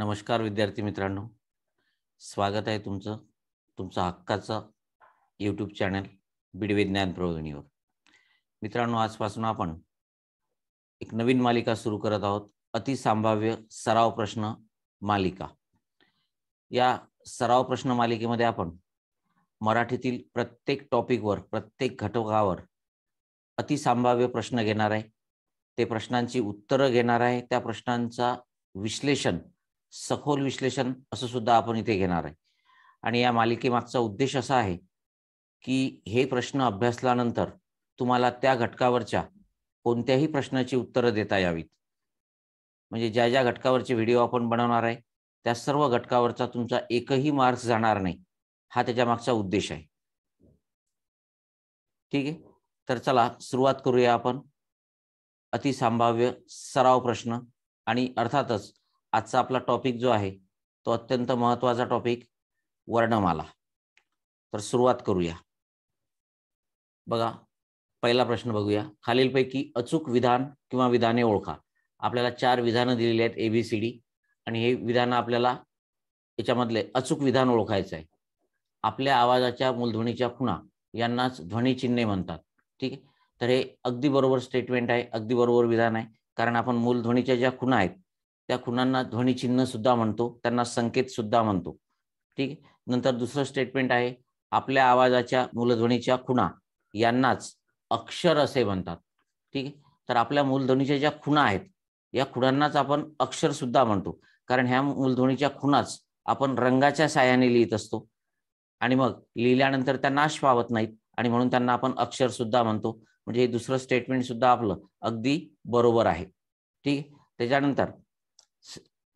नमस्कार विद्यार्थी मित्रांनो स्वागत आहे तुमचं तुमचं हक्काचं यूट्यूब चॅनल बीड विज्ञान प्रोगिणीवर मित्रांनो आजपासून आपण एक नवीन मालिका सुरू करत आहोत अतिसंभाव्य सराव प्रश्न मालिका या सराव प्रश्न मालिकेमध्ये आपण मराठीतील प्रत्येक टॉपिकवर प्रत्येक घटकावर अतिसंभाव्य प्रश्न घेणार आहे ते प्रश्नांची उत्तरं घेणार आहे त्या प्रश्नांचा विश्लेषण सखोल विश्लेषण असं सुद्धा आपण इथे घेणार आहे आणि या मालिकेमागचा उद्देश असा आहे की हे प्रश्न अभ्यासल्यानंतर तुम्हाला त्या घटकावरच्या कोणत्याही प्रश्नाची उत्तरं देता यावीत म्हणजे ज्या ज्या घटकावरचे व्हिडिओ आपण बनवणार आहे त्या सर्व घटकावरचा तुमचा एकही मार्क्स जाणार नाही हा त्याच्या मागचा उद्देश आहे ठीक आहे तर चला सुरुवात करूया आपण अतिसंभाव्य सराव प्रश्न आणि अर्थातच आजचा आपला टॉपिक जो आहे तो अत्यंत महत्वाचा टॉपिक वर्णमाला तर सुरुवात करूया बघा पहिला प्रश्न बघूया खालीलपैकी अचूक विधान किंवा विधाने ओळखा आपल्याला चार विधानं दिलेली आहेत एबीसीडी आणि हे विधान आपल्याला याच्यामधले अचूक विधान ओळखायचं आहे आपल्या आवाजाच्या मूलध्वनीच्या खुणा यांनाच ध्वनीचिन्हे म्हणतात ठीक आहे तर हे अगदी बरोबर स्टेटमेंट आहे अगदी बरोबर विधान आहे कारण आपण मूलध्वनीच्या ज्या खुणा आहेत त्या खुणांना ध्वनिचिन्ह सुद्धा म्हणतो त्यांना संकेत सुद्धा म्हणतो ठीक नंतर दुसरं स्टेटमेंट आहे आपल्या आवाजाच्या मूलध्वनीच्या खुणा यांनाच अक्षर असे म्हणतात ठीक तर आपल्या मूलध्वनीच्या ज्या खुणा आहेत या खुणांनाच आपण अक्षर सुद्धा म्हणतो कारण ह्या मूलध्वनीच्या खुणाच आपण रंगाच्या साह्याने लिहित असतो आणि मग लिहिल्यानंतर त्या नाश पावत नाहीत आणि म्हणून त्यांना आपण अक्षर सुद्धा म्हणतो म्हणजे हे दुसरं स्टेटमेंट सुद्धा आपलं अगदी बरोबर आहे ठीक त्याच्यानंतर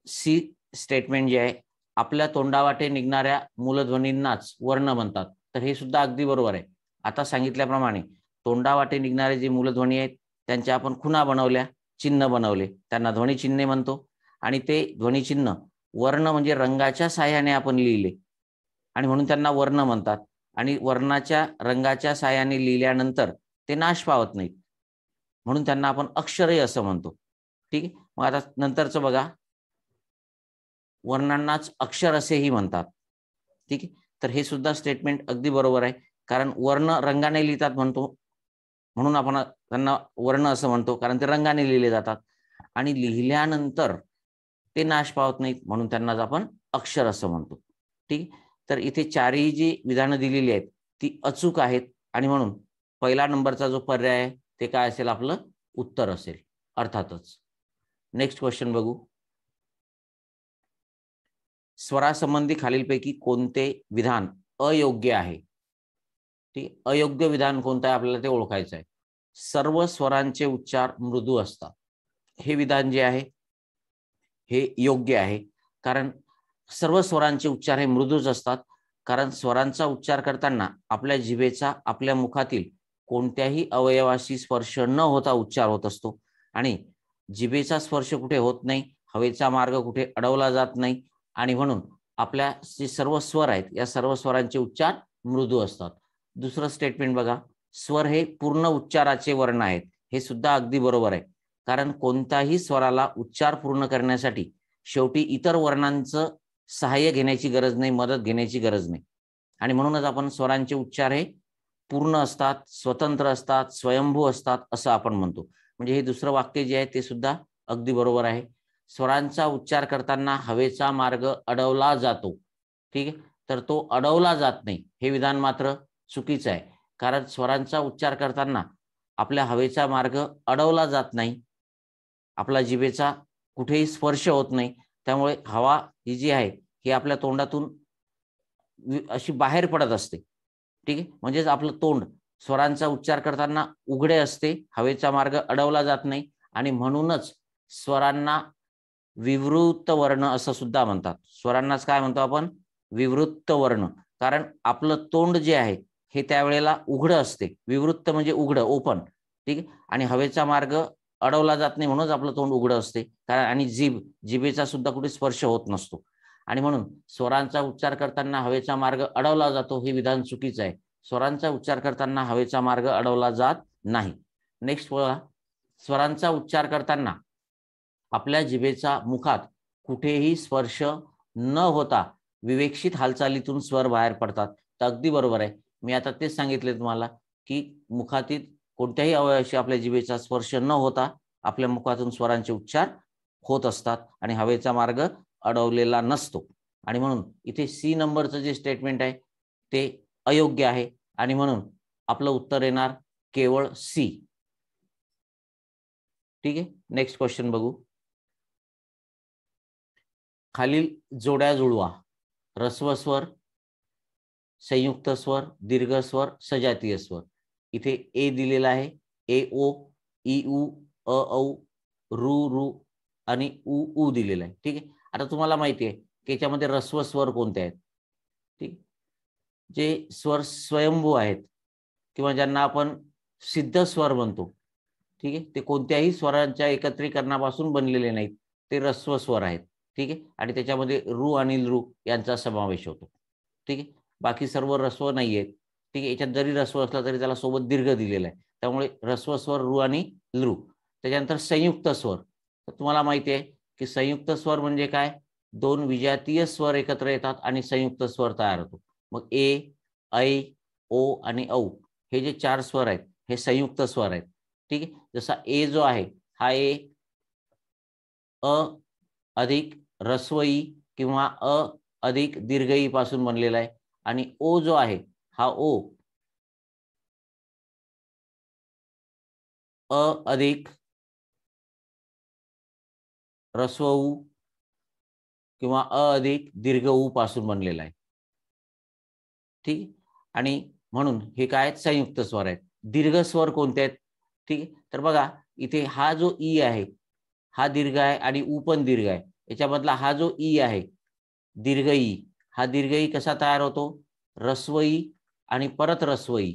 सी स्टेटमेंट जे आहे आपल्या तोंडावाटे निघणाऱ्या मूलध्वनींनाच वर्ण म्हणतात तर हे सुद्धा अगदी बरोबर आहे आता सांगितल्याप्रमाणे तोंडावाटे निघणारे जे मूलध्वनी आहेत त्यांच्या आपण खुणा बनवल्या चिन्ह बनवले त्यांना ध्वनिचिन्हे म्हणतो आणि ते ध्वनिचिन्ह वर्ण म्हणजे रंगाच्या साहाय्याने आपण लिहिले आणि म्हणून त्यांना वर्ण म्हणतात आणि वर्णाच्या रंगाच्या साह्याने लिहिल्यानंतर ते नाश पावत नाहीत म्हणून त्यांना आपण अक्षरही असं म्हणतो ठीक आहे मग आता नंतरचं बघा वर्णांनाच अक्षर असेही म्हणतात ठीक आहे तर हे सुद्धा स्टेटमेंट अगदी बरोबर आहे कारण वर्ण रंगाने लिहितात म्हणतो म्हणून आपण त्यांना वर्ण असं म्हणतो कारण ते रंगाने लिहिले जातात आणि लिहिल्यानंतर ते नाश पावत नाहीत म्हणून त्यांनाच आपण अक्षर असं म्हणतो ठीक तर इथे चारही जी विधानं दिलेली आहेत ती अचूक आहेत आणि म्हणून पहिला नंबरचा जो पर्याय आहे ते काय असेल आपलं उत्तर असेल अर्थातच नेक्स्ट क्वेश्चन बघू स्वरासंबंधी खालीलपैकी कोणते विधान अयोग्य आहे ठीक अयोग्य विधान कोणतं आहे आपल्याला ते ओळखायचं आहे सर्व स्वरांचे उच्चार मृदू असतात हे विधान जे आहे हे योग्य आहे कारण सर्व स्वरांचे उच्चार हे मृदूच असतात कारण स्वरांचा उच्चार करताना आपल्या जिभेचा आपल्या मुखातील कोणत्याही अवयवाशी स्पर्श न होता उच्चार होत असतो आणि जिभेचा स्पर्श कुठे होत नाही हवेचा मार्ग कुठे अडवला जात नाही आणि म्हणून आपल्या जे सर्व स्वर आहेत या सर्व स्वरांचे उच्चार मृदू असतात दुसरं स्टेटमेंट बघा स्वर हे पूर्ण उच्चाराचे वर्ण आहेत हे सुद्धा अगदी बरोबर आहे कारण कोणत्याही स्वराला उच्चार पूर्ण करण्यासाठी शेवटी इतर वर्णांचं सहाय्य घेण्याची गरज नाही मदत घेण्याची गरज नाही आणि म्हणूनच आपण स्वरांचे उच्चार हे पूर्ण असतात स्वतंत्र असतात स्वयंभू असतात असं आपण म्हणतो म्हणजे हे दुसरं वाक्य जे आहे ते सुद्धा अगदी बरोबर आहे स्वरांचा उच्चार करताना हवेचा मार्ग अडवला जातो ठीक आहे तर तो अडवला जात नाही हे विधान मात्र चुकीचं आहे कारण स्वरांचा उच्चार करताना आपल्या हवेचा मार्ग अडवला जात नाही आपला जिभेचा कुठेही स्पर्श होत नाही त्यामुळे हवा ही जी आहे ही आपल्या तोंडातून अशी बाहेर पडत असते ठीक आहे म्हणजेच आपलं तोंड स्वरांचा उच्चार करताना उघडे असते हवेचा मार्ग अडवला जात नाही आणि म्हणूनच स्वरांना विवृत्त वर्ण असं सुद्धा म्हणतात स्वरांनाच काय म्हणतो आपण विवृत्त वर्ण कारण आपलं तोंड जे आहे हे त्यावेळेला उघडं असते विवृत्त म्हणजे उघडं ओपन ठीक आणि हवेचा मार्ग अडवला जात नाही म्हणूनच आपलं तोंड उघडं असते कारण आणि जीभ जिभेचा सुद्धा कुठे स्पर्श होत नसतो आणि म्हणून स्वरांचा उच्चार करताना हवेचा मार्ग अडवला जातो हे विधान चुकीचं आहे स्वरांचा उच्चार करताना हवेचा मार्ग अडवला जात नाही नेक्स्ट बघा स्वरांचा उच्चार करताना आपल्या जिभेचा मुखात कुठेही स्पर्श न होता विवेक्षित हालचालीतून स्वर बाहेर पडतात तर अगदी बरोबर आहे मी आता तेच सांगितले तुम्हाला की मुखातील कोणत्याही अवयवाशी आपल्या जिभेचा स्पर्श न होता आपल्या मुखातून स्वरांचे उच्चार होत असतात आणि हवेचा मार्ग अडवलेला नसतो आणि म्हणून इथे सी नंबरचं जे स्टेटमेंट आहे ते अयोग्य आहे आणि म्हणून आपलं उत्तर येणार केवळ सी ठीक आहे नेक्स्ट क्वेश्चन बघू खालील जोड्या जुळवा रस्वस्वर संयुक्त स्वर दीर्घ स्वर सजातीय स्वर इथे ए दिलेला आहे ए ओ ई उ अ औ रु रु आणि उ उ दिलेला आहे ठीक आहे आता तुम्हाला माहिती आहे की याच्यामध्ये रस्व स्वर कोणते आहेत ठीक जे स्वर स्वयंभू आहेत किंवा ज्यांना आपण सिद्ध स्वर म्हणतो ठीक आहे ते कोणत्याही स्वरांच्या एकत्रीकरणापासून बनलेले नाहीत ते रस्व स्वर आहेत ठीक आहे आणि त्याच्यामध्ये रू आणि लृ यांचा समावेश होतो ठीक आहे बाकी सर्व रस्व नाही आहेत ठीक आहे याच्यात जरी रस्व असला तरी त्याला सोबत दीर्घ दिलेला आहे त्यामुळे रस्व स्वर रू आणि लृ त्याच्यानंतर संयुक्त स्वर तर तुम्हाला माहिती आहे की संयुक्त स्वर म्हणजे काय दोन विजातीय स्वर एकत्र येतात आणि संयुक्त स्वर तयार होतो मग ए ऐ ओ आणि औ हे जे चार स्वर आहेत हे संयुक्त स्वर आहेत ठीक आहे जसा ए जो आहे हा ए अ अधिक रस्वई किंवा अ अधिक दीर्घई पासून बनलेला आहे आणि ओ जो आहे हा ओ अ अधिक रस्व किंवा अ अधिक दीर्घऊ पासून बनलेला आहे ठीक आणि म्हणून हे काय संयुक्त स्वर आहेत दीर्घ स्वर कोणते आहेत ठीक तर बघा इथे हा जो ई आहे हा दीर्घ आहे आणि ऊ पण दीर्घ आहे याच्यामधला हा जो ई आहे दीर्घ ई हा दीर्घ ई कसा तयार होतो ई आणि परत ई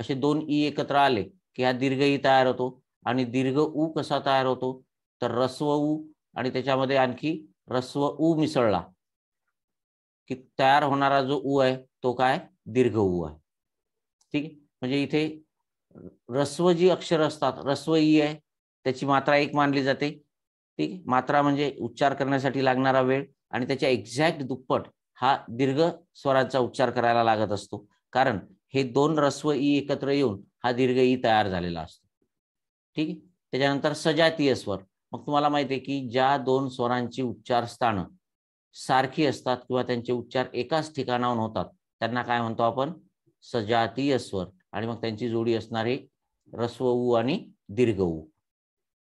असे दोन ई एकत्र आले की हा दीर्घ ई तयार होतो आणि दीर्घ ऊ कसा तयार होतो तर रस्व ऊ आणि त्याच्यामध्ये आणखी रस्व ऊ मिसळला की तयार होणारा जो ऊ आहे तो काय दीर्घ ऊ आहे ठीक आहे म्हणजे इथे रस्व जी अक्षर असतात रस्व ई आहे त्याची मात्रा एक मानली जाते ती मात्रा म्हणजे उच्चार करण्यासाठी लागणारा वेळ आणि त्याच्या एक्झॅक्ट दुप्पट हा दीर्घ स्वरांचा उच्चार करायला लागत असतो कारण हे दोन रस्व ई एकत्र येऊन हा दीर्घ ई तयार झालेला असतो ठीक आहे त्याच्यानंतर सजातीय स्वर मग तुम्हाला माहिती आहे की ज्या दोन स्वरांची उच्चार स्थानं सारखी असतात किंवा त्यांचे उच्चार एकाच ठिकाणाहून होतात त्यांना काय म्हणतो आपण सजातीय स्वर आणि मग त्यांची जोडी असणारे रस्व ऊ आणि दीर्घ ऊ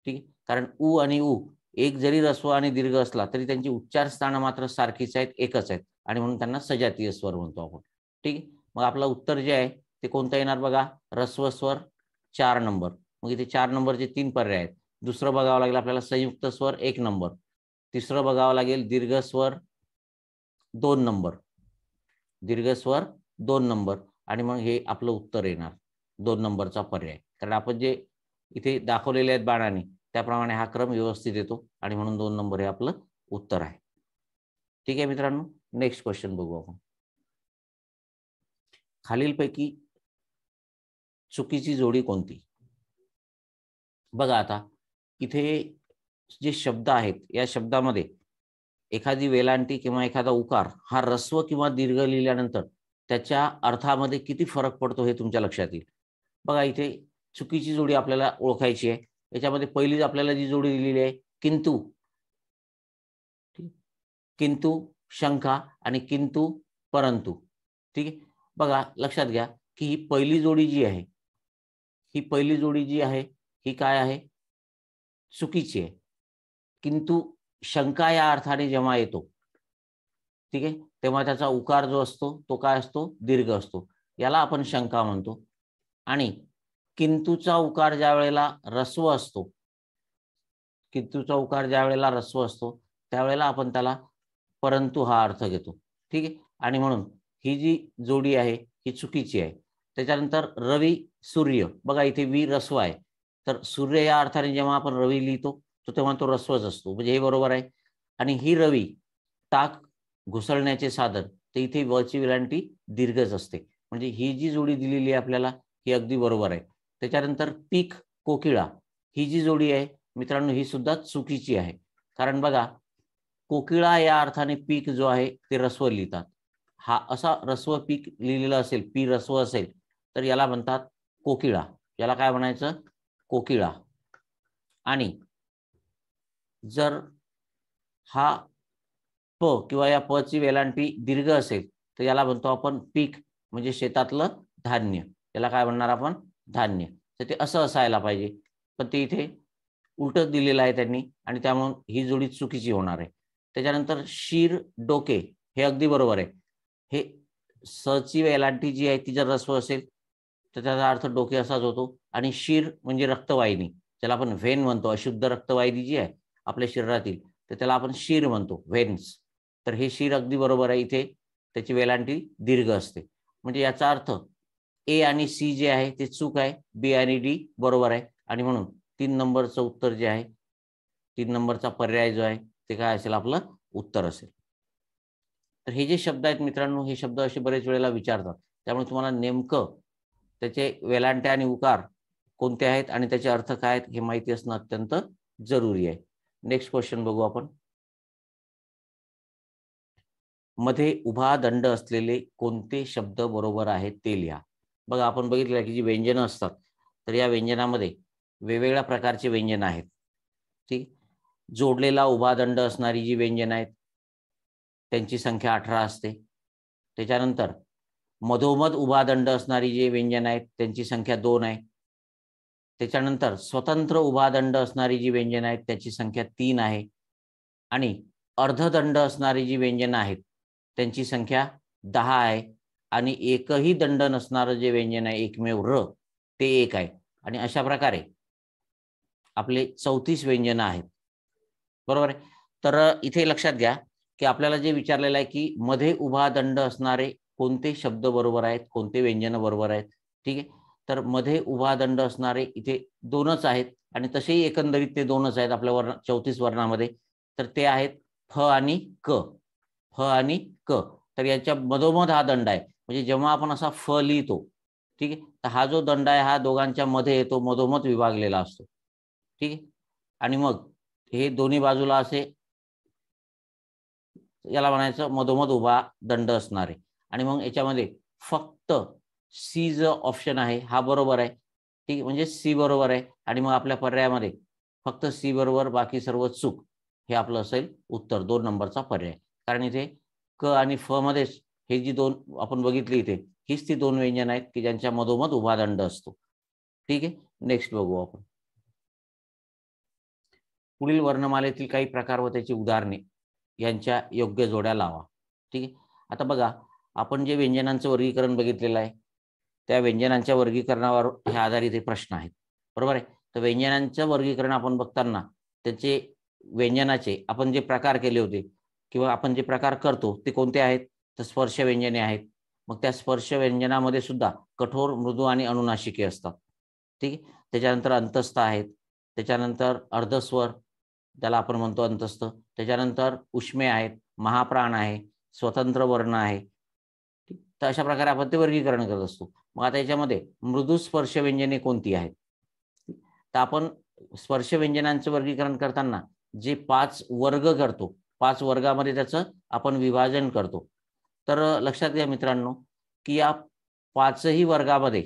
ठीक आहे कारण ऊ आणि ऊ एक जरी रस्व आणि दीर्घ असला तरी त्यांची उच्चार स्थानं मात्र सारखीच आहेत एकच आहेत आणि म्हणून त्यांना सजातीय स्वर म्हणतो आपण ठीक आहे मग आपलं उत्तर जे आहे ते कोणता येणार बघा रस्व स्वर चार नंबर मग इथे चार नंबरचे तीन पर्याय आहेत दुसरं बघावं लागेल आपल्याला संयुक्त स्वर एक नंबर तिसरं बघावं लागेल दीर्घ स्वर दोन नंबर दीर्घ स्वर दोन नंबर आणि मग हे आपलं उत्तर येणार दोन नंबरचा पर्याय कारण आपण जे इथे दाखवलेले आहेत बाणाने त्याप्रमाणे हा क्रम व्यवस्थित येतो आणि म्हणून दोन नंबर हे आपलं उत्तर आहे ठीक आहे मित्रांनो नेक्स्ट क्वेश्चन बघू आपण खालीलपैकी चुकीची जोडी कोणती बघा आता इथे जे शब्द आहेत या शब्दामध्ये एखादी वेलांटी किंवा एखादा उकार हा रस्व किंवा दीर्घ लिहिल्यानंतर त्याच्या अर्थामध्ये किती फरक पडतो हे तुमच्या लक्षात येईल बघा इथे चुकीची जोडी आपल्याला ओळखायची आहे याच्यामध्ये पहिलीच आपल्याला जी जोडी दिलेली आहे किंतु किंतु शंका आणि किंतु परंतु ठीक आहे बघा लक्षात घ्या की ही पहिली जोडी जी आहे ही पहिली जोडी जी आहे ही काय आहे चुकीची आहे किंतु शंका या अर्थाने जेव्हा येतो ठीक आहे तेव्हा त्याचा उकार जो असतो तो काय असतो दीर्घ असतो याला आपण शंका म्हणतो आणि किंतूचा उकार ज्या वेळेला रस्व असतो किंतूचा उकार ज्या वेळेला रस्व असतो त्यावेळेला आपण त्याला परंतु हा अर्थ घेतो ठीक आहे आणि म्हणून ही जी जोडी आहे ही चुकीची आहे त्याच्यानंतर रवी सूर्य बघा इथे वी रस्व आहे तर सूर्य या अर्थाने जेव्हा आपण रवी लिहितो तो तेव्हा तो रस्वच असतो म्हणजे हे बरोबर आहे आणि ही रवी ताक घुसळण्याचे साधन तर इथे वची विलांटी दीर्घच असते म्हणजे ही जी जोडी दिलेली आहे आपल्याला ही अगदी बरोबर आहे त्याच्यानंतर पीक कोकिळा ही जी जोडी आहे मित्रांनो ही सुद्धा चुकीची आहे कारण बघा कोकिळा या अर्थाने पीक जो आहे ते रस्व लिहितात हा असा रस्व पीक लिहिलेलं असेल पी रस्व असेल तर याला म्हणतात कोकिळा याला काय म्हणायचं कोकिळा आणि जर हा प किंवा या पची वेलांटी दीर्घ असेल तर याला म्हणतो आपण पीक म्हणजे शेतातलं धान्य याला काय म्हणणार आपण धान्य तर ते असं असायला पाहिजे पण ते इथे उलटं दिलेलं आहे त्यांनी आणि त्यामुळं ही जोडी चुकीची होणार आहे त्याच्यानंतर शीर डोके हे अगदी बरोबर आहे हे सची वेलांटी जी आहे ती जर रस्व असेल तर त्याचा अर्थ डोके असाच होतो आणि शीर म्हणजे रक्तवाहिनी ज्याला आपण व्हेन म्हणतो अशुद्ध रक्तवाहिनी जी आहे आपल्या शरीरातील तर त्याला आपण शीर म्हणतो व्हेन्स तर हे शीर अगदी बरोबर आहे इथे त्याची वेलांटी दीर्घ असते म्हणजे याचा अर्थ ए आणि सी जे आहे ते चूक आहे बी आणि डी बरोबर आहे आणि म्हणून तीन नंबरचं उत्तर जे आहे तीन नंबरचा पर्याय जो आहे ते काय असेल आपलं उत्तर असेल तर हे जे शब्द आहेत मित्रांनो हे शब्द असे बरेच वेळेला विचारतात त्यामुळे तुम्हाला नेमकं त्याचे वेलांटे आणि उकार कोणते आहेत आणि त्याचे अर्थ काय आहेत हे माहिती असणं अत्यंत जरुरी आहे नेक्स्ट क्वेश्चन बघू आपण मध्ये उभा दंड असलेले कोणते शब्द बरोबर आहेत ते लिहा बघा आपण बघितलं की जी व्यंजनं असतात तर या व्यंजनामध्ये वेगवेगळ्या प्रकारचे व्यंजन आहेत ठीक जोडलेला उभा दंड असणारी जी व्यंजन आहेत त्यांची संख्या अठरा असते त्याच्यानंतर मधोमध उभा दंड असणारी जी व्यंजन आहेत त्यांची संख्या दोन आहे त्याच्यानंतर स्वतंत्र उभा दंड असणारी जी व्यंजन आहेत त्याची संख्या तीन आहे आणि अर्धदंड असणारी जी व्यंजनं आहेत त्यांची संख्या दहा आहे आणि एकही दंड नसणारं जे व्यंजन आहे एकमेव र ते एक आहे आणि अशा प्रकारे आपले चौतीस व्यंजनं आहेत बरोबर आहे तर इथे लक्षात घ्या की आपल्याला जे विचारलेलं आहे की मध्ये उभा दंड असणारे कोणते शब्द बरोबर आहेत कोणते व्यंजन बरोबर आहेत ठीक आहे तर मध्ये उभा दंड असणारे इथे दोनच आहेत आणि तसेही एकंदरीत ते दोनच आहेत आपल्या वर्ण चौतीस वर्णामध्ये तर ते आहेत फ आणि क फ आणि क तर यांच्या मधोमध हा दंड आहे म्हणजे जेव्हा आपण असा फ लिहितो ठीक आहे तर हा जो दंड आहे हा दोघांच्या मध्ये येतो मधोमध विभागलेला असतो ठीक आहे आणि मग हे दोन्ही बाजूला असे याला म्हणायचं मधोमध उभा दंड असणार आहे आणि मग याच्यामध्ये फक्त सी ज ऑप्शन आहे हा बरोबर आहे ठीक म्हणजे सी बरोबर आहे आणि मग आपल्या पर्यायामध्ये फक्त सी बरोबर बाकी सर्व चूक हे आपलं असेल उत्तर दोन नंबरचा पर्याय कारण इथे क आणि फ मध्येच हे जी दोन आपण बघितली इथे हीच ती दोन व्यंजन आहेत की ज्यांच्या मधोमध उभा दंड असतो ठीक आहे नेक्स्ट बघू आपण पुढील वर्णमालेतील काही प्रकार व त्याची उदाहरणे यांच्या योग्य जोड्या लावा ठीक आहे आता बघा आपण जे व्यंजनांचं वर्गीकरण बघितलेलं आहे त्या व्यंजनांच्या वर्गीकरणावर हे आधारित हे प्रश्न आहेत बरोबर आहे तर व्यंजनांचं वर्गीकरण आपण बघताना त्याचे व्यंजनाचे आपण जे प्रकार केले होते किंवा आपण जे प्रकार करतो ते कोणते आहेत तर स्पर्श व्यंजने आहेत मग त्या स्पर्श व्यंजनामध्ये सुद्धा कठोर मृदू आणि अनुनाशिके असतात ठीक त्याच्यानंतर अंतस्थ आहेत त्याच्यानंतर अर्धस्वर त्याला आपण म्हणतो अंतस्थ त्याच्यानंतर उष्मे आहेत महाप्राण आहे स्वतंत्र वर्ण आहे तर अशा प्रकारे आपण ते वर्गीकरण करत असतो मग आता याच्यामध्ये मृदू स्पर्श व्यंजने कोणती आहेत तर आपण स्पर्श व्यंजनांचं वर्गीकरण करताना जे पाच वर्ग करतो पाच वर्गामध्ये त्याचं आपण विभाजन करतो तर लक्षात घ्या मित्रांनो की या पाचही वर्गामध्ये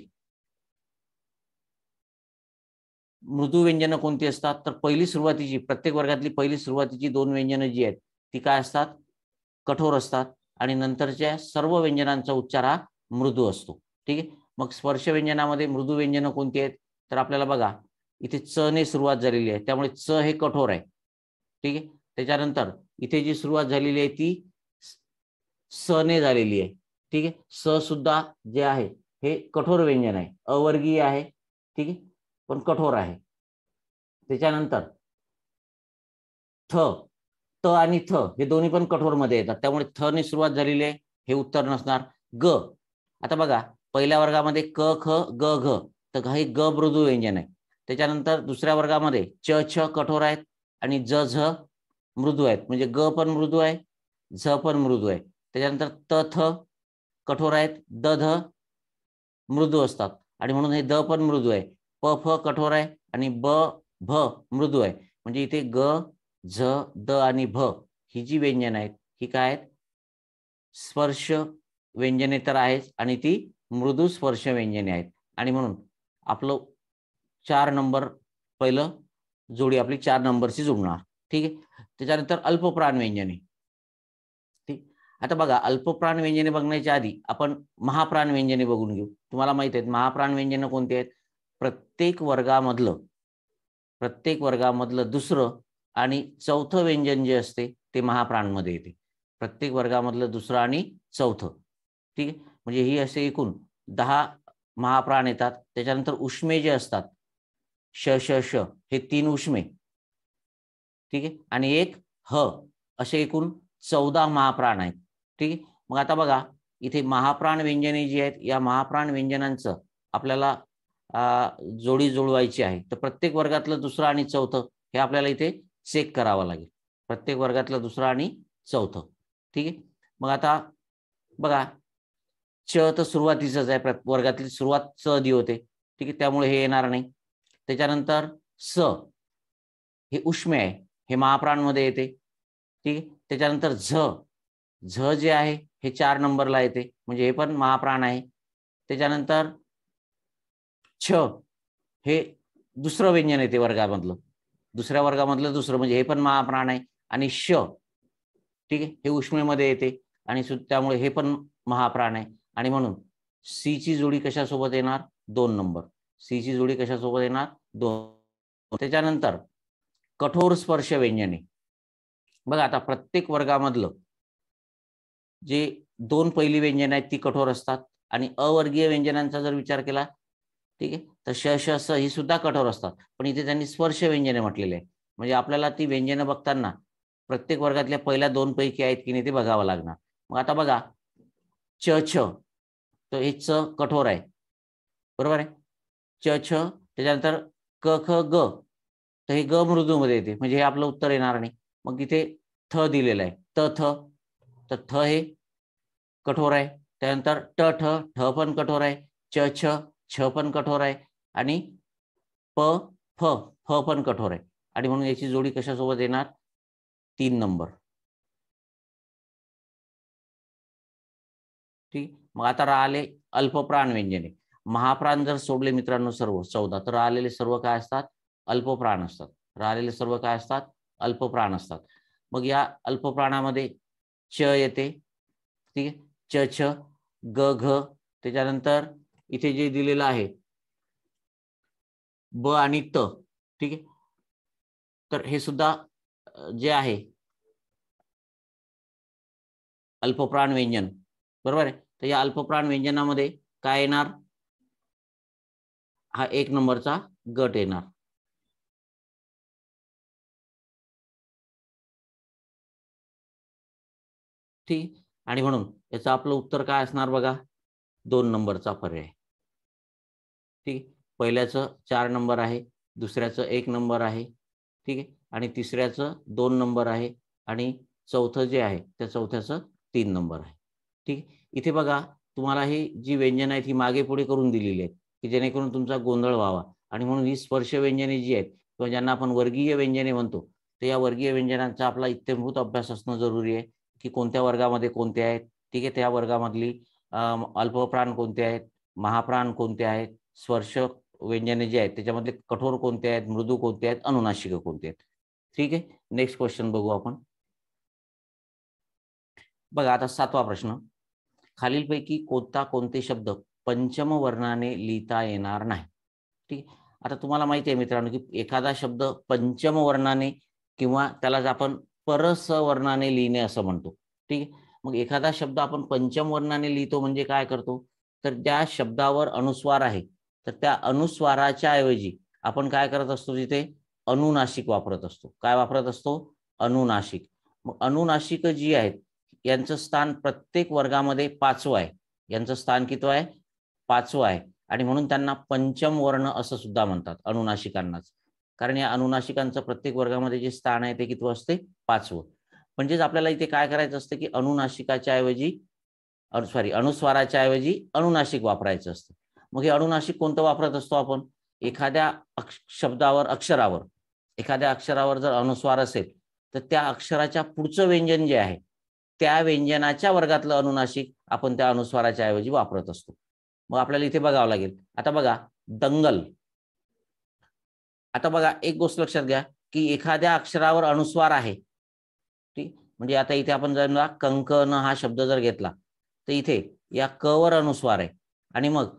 मृदू व्यंजनं कोणती असतात तर पहिली सुरुवातीची प्रत्येक वर्गातली पहिली सुरुवातीची दोन व्यंजनं जी आहेत ती काय असतात कठोर असतात आणि नंतरच्या सर्व व्यंजनांचा उच्चार हा मृदू असतो ठीक आहे मग स्पर्श व्यंजनामध्ये मृदू व्यंजनं कोणती आहेत तर आपल्याला बघा इथे च ने सुरुवात झालेली आहे त्यामुळे च हे कठोर आहे ठीक आहे त्याच्यानंतर इथे जी सुरुवात झालेली आहे ती स ने झालेली आहे ठीक आहे स सुद्धा जे आहे हे कठोर व्यंजन आहे अवर्गीय आहे ठीक आहे पण कठोर आहे त्याच्यानंतर थ त आणि थ हे दोन्ही पण कठोर मध्ये येतात त्यामुळे थ ने सुरुवात झालेली आहे हे उत्तर नसणार ग आता बघा पहिल्या वर्गामध्ये क ख ग घ तर हे ग मृदू व्यंजन आहे त्याच्यानंतर दुसऱ्या वर्गामध्ये च छ कठोर आहेत आणि ज झ मृदू आहेत म्हणजे ग पण मृदू आहे झ पण मृदू आहे त्याच्यानंतर त थ कठोर आहेत द ध मृदू असतात आणि म्हणून हे द पण मृदू आहे प फ कठोर आहे आणि ब भ मृदू आहे म्हणजे इथे ग झ द आणि भ ही जी व्यंजन आहेत ही काय आहेत स्पर्श व्यंजने तर आहेच आणि ती मृदू स्पर्श व्यंजने आहेत आणि म्हणून आपलं चार नंबर पहिलं जोडी आपली चार नंबरची जुडणार ठीक आहे त्याच्यानंतर अल्पप्राण व्यंजने आता बघा अल्पप्राण व्यंजने बघण्याच्या आधी आपण महाप्राण व्यंजने बघून घेऊ तुम्हाला माहित आहेत महाप्राण व्यंजनं कोणती आहेत प्रत्येक वर्गामधलं प्रत्येक वर्गामधलं दुसरं आणि चौथं व्यंजन जे असते ते महाप्राणमध्ये येते प्रत्येक वर्गामधलं दुसरं आणि चौथं ठीक आहे म्हणजे ही असे एकूण दहा महाप्राण येतात त्याच्यानंतर उष्मे जे असतात श श श हे तीन उष्मे ठीक आहे आणि एक ह असे एकूण चौदा महाप्राण आहेत ठीक आहे मग आता बघा इथे महाप्राण व्यंजने जी आहेत या महाप्राण व्यंजनांचं आपल्याला जोडी जुळवायची आहे तर प्रत्येक वर्गातलं दुसरं आणि चौथं हे आपल्याला इथे चेक करावं लागेल प्रत्येक वर्गातलं दुसरं आणि चौथं ठीक आहे मग आता बघा च तर सुरुवातीचंच आहे वर्गातली सुरुवात च दी होते ठीक आहे त्यामुळे हे येणार नाही त्याच्यानंतर स हे उष्मे आहे हे महाप्राणमध्ये येते ठीक आहे त्याच्यानंतर झ झ जे आहे हे चार नंबरला येते म्हणजे हे पण महाप्राण आहे त्याच्यानंतर छ हे दुसरं व्यंजन येते वर्गामधलं दुसऱ्या वर्गामधलं दुसरं म्हणजे हे पण महाप्राण आहे आणि श ठीक आहे हे उष्मेमध्ये येते आणि त्यामुळे हे पण महाप्राण आहे आणि म्हणून सीची जोडी कशासोबत येणार दोन नंबर सीची जोडी कशासोबत येणार दोन त्याच्यानंतर कठोर स्पर्श व्यंजने बघा आता प्रत्येक वर्गामधलं जे दोन पहिली व्यंजन आहेत ती कठोर असतात आणि अवर्गीय व्यंजनांचा जर विचार केला ठीक आहे तर श श स ही सुद्धा कठोर असतात पण इथे त्यांनी स्पर्श व्यंजने म्हटलेले आहे म्हणजे आपल्याला ती व्यंजनं बघताना प्रत्येक वर्गातल्या पहिल्या दोन पैकी आहेत की नाही ते बघावं लागणार मग आता बघा च छ तर हे च कठोर आहे बरोबर आहे च छ त्याच्यानंतर क ख ग तर हे ग मृदूमध्ये येते म्हणजे हे आपलं उत्तर येणार नाही मग इथे थ दिलेलं आहे त थ तर थ हे कठोर आहे त्यानंतर ट ठ ठ पण कठोर आहे च छ छ पण कठोर आहे आणि प फ फ पण कठोर आहे आणि म्हणून याची जोडी कशासोबत येणार तीन नंबर ठीक मग आता राहिले अल्पप्राण व्यंजने महाप्राण जर सोडले मित्रांनो सर्व चौदा तर राहिलेले सर्व काय असतात अल्पप्राण असतात राहिलेले सर्व काय असतात अल्पप्राण असतात मग या अल्पप्राणामध्ये च येते ठीक आहे च छ ग घ त्याच्यानंतर इथे जे दिलेलं आहे ब आणि त ठीक आहे तर हे सुद्धा जे आहे अल्पप्राण व्यंजन बरोबर आहे तर या अल्पप्राण व्यंजनामध्ये काय येणार हा एक नंबरचा गट येणार ठीक आणि म्हणून याचं आपलं उत्तर काय असणार बघा दोन नंबरचा पर्याय ठीक पहिल्याचं चार नंबर आहे दुसऱ्याचं एक नंबर आहे ठीक आहे आणि तिसऱ्याचं दोन नंबर आहे आणि चौथं जे आहे त्या चौथ्याचं तीन नंबर आहे ठीक इथे बघा तुम्हाला ही जी व्यंजन आहेत ही मागे पुढे करून दिलेली आहेत की जेणेकरून तुमचा गोंधळ व्हावा आणि म्हणून ही स्पर्श व्यंजने जी आहेत किंवा ज्यांना आपण वर्गीय व्यंजने म्हणतो तर या वर्गीय व्यंजनांचा आपला इत्यंभूत अभ्यास असणं जरुरी आहे की कोणत्या वर्गामध्ये कोणते आहेत ठीक आहे त्या वर्गामधली अल्पप्राण कोणते आहेत महाप्राण कोणते आहेत स्पर्श व्यंजने जे आहेत त्याच्यामधले कठोर कोणते आहेत मृदू कोणते आहेत अनुनाशिक कोणते आहेत ठीक आहे नेक्स्ट क्वेश्चन बघू आपण बघा आता सातवा प्रश्न खालीलपैकी कोणता कोणते शब्द पंचम वर्णाने लिहिता येणार नाही ठीक आता तुम्हाला माहिती आहे मित्रांनो की एखादा शब्द पंचम वर्णाने किंवा त्याला आपण परस वर्णाने लिहिणे असं म्हणतो ठीक आहे मग एखादा शब्द आपण पंचम वर्णाने लिहितो म्हणजे काय करतो तर त्या शब्दावर अनुस्वार आहे तर त्या अनुस्वाराच्या ऐवजी आपण काय करत असतो तिथे अनुनाशिक वापरत असतो काय वापरत असतो अनुनाशिक मग अनुनाशिक जी आहेत यांचं स्थान प्रत्येक वर्गामध्ये पाचवं आहे यांचं स्थान किती आहे पाचवं आहे आणि म्हणून त्यांना पंचम वर्ण असं सुद्धा म्हणतात अनुनाशिकांनाच कारण या अनुनाशिकांचं प्रत्येक वर्गामध्ये जे स्थान आहे ते कितवं असते पाचवं म्हणजेच आपल्याला इथे काय करायचं असतं की अनुनाशिकाच्या ऐवजी सॉरी अनुस्वाराच्या ऐवजी अनुनाशिक वापरायचं असतं मग हे अनुनाशिक कोणतं वापरत असतो आपण एखाद्या शब्दावर अक्षरावर एखाद्या अक्षरावर जर अनुस्वार असेल तर त्या अक्षराच्या पुढचं व्यंजन जे आहे त्या व्यंजनाच्या वर्गातलं अनुनाशिक आपण त्या अनुस्वाराच्या ऐवजी वापरत असतो मग आपल्याला इथे बघावं लागेल आता बघा दंगल आता बघा एक गोष्ट लक्षात घ्या की एखाद्या अक्षरावर अनुस्वार आहे म्हणजे आता इथे आपण जर कंकण हा शब्द जर घेतला तर इथे या कवर अनुस्वार आहे आणि मग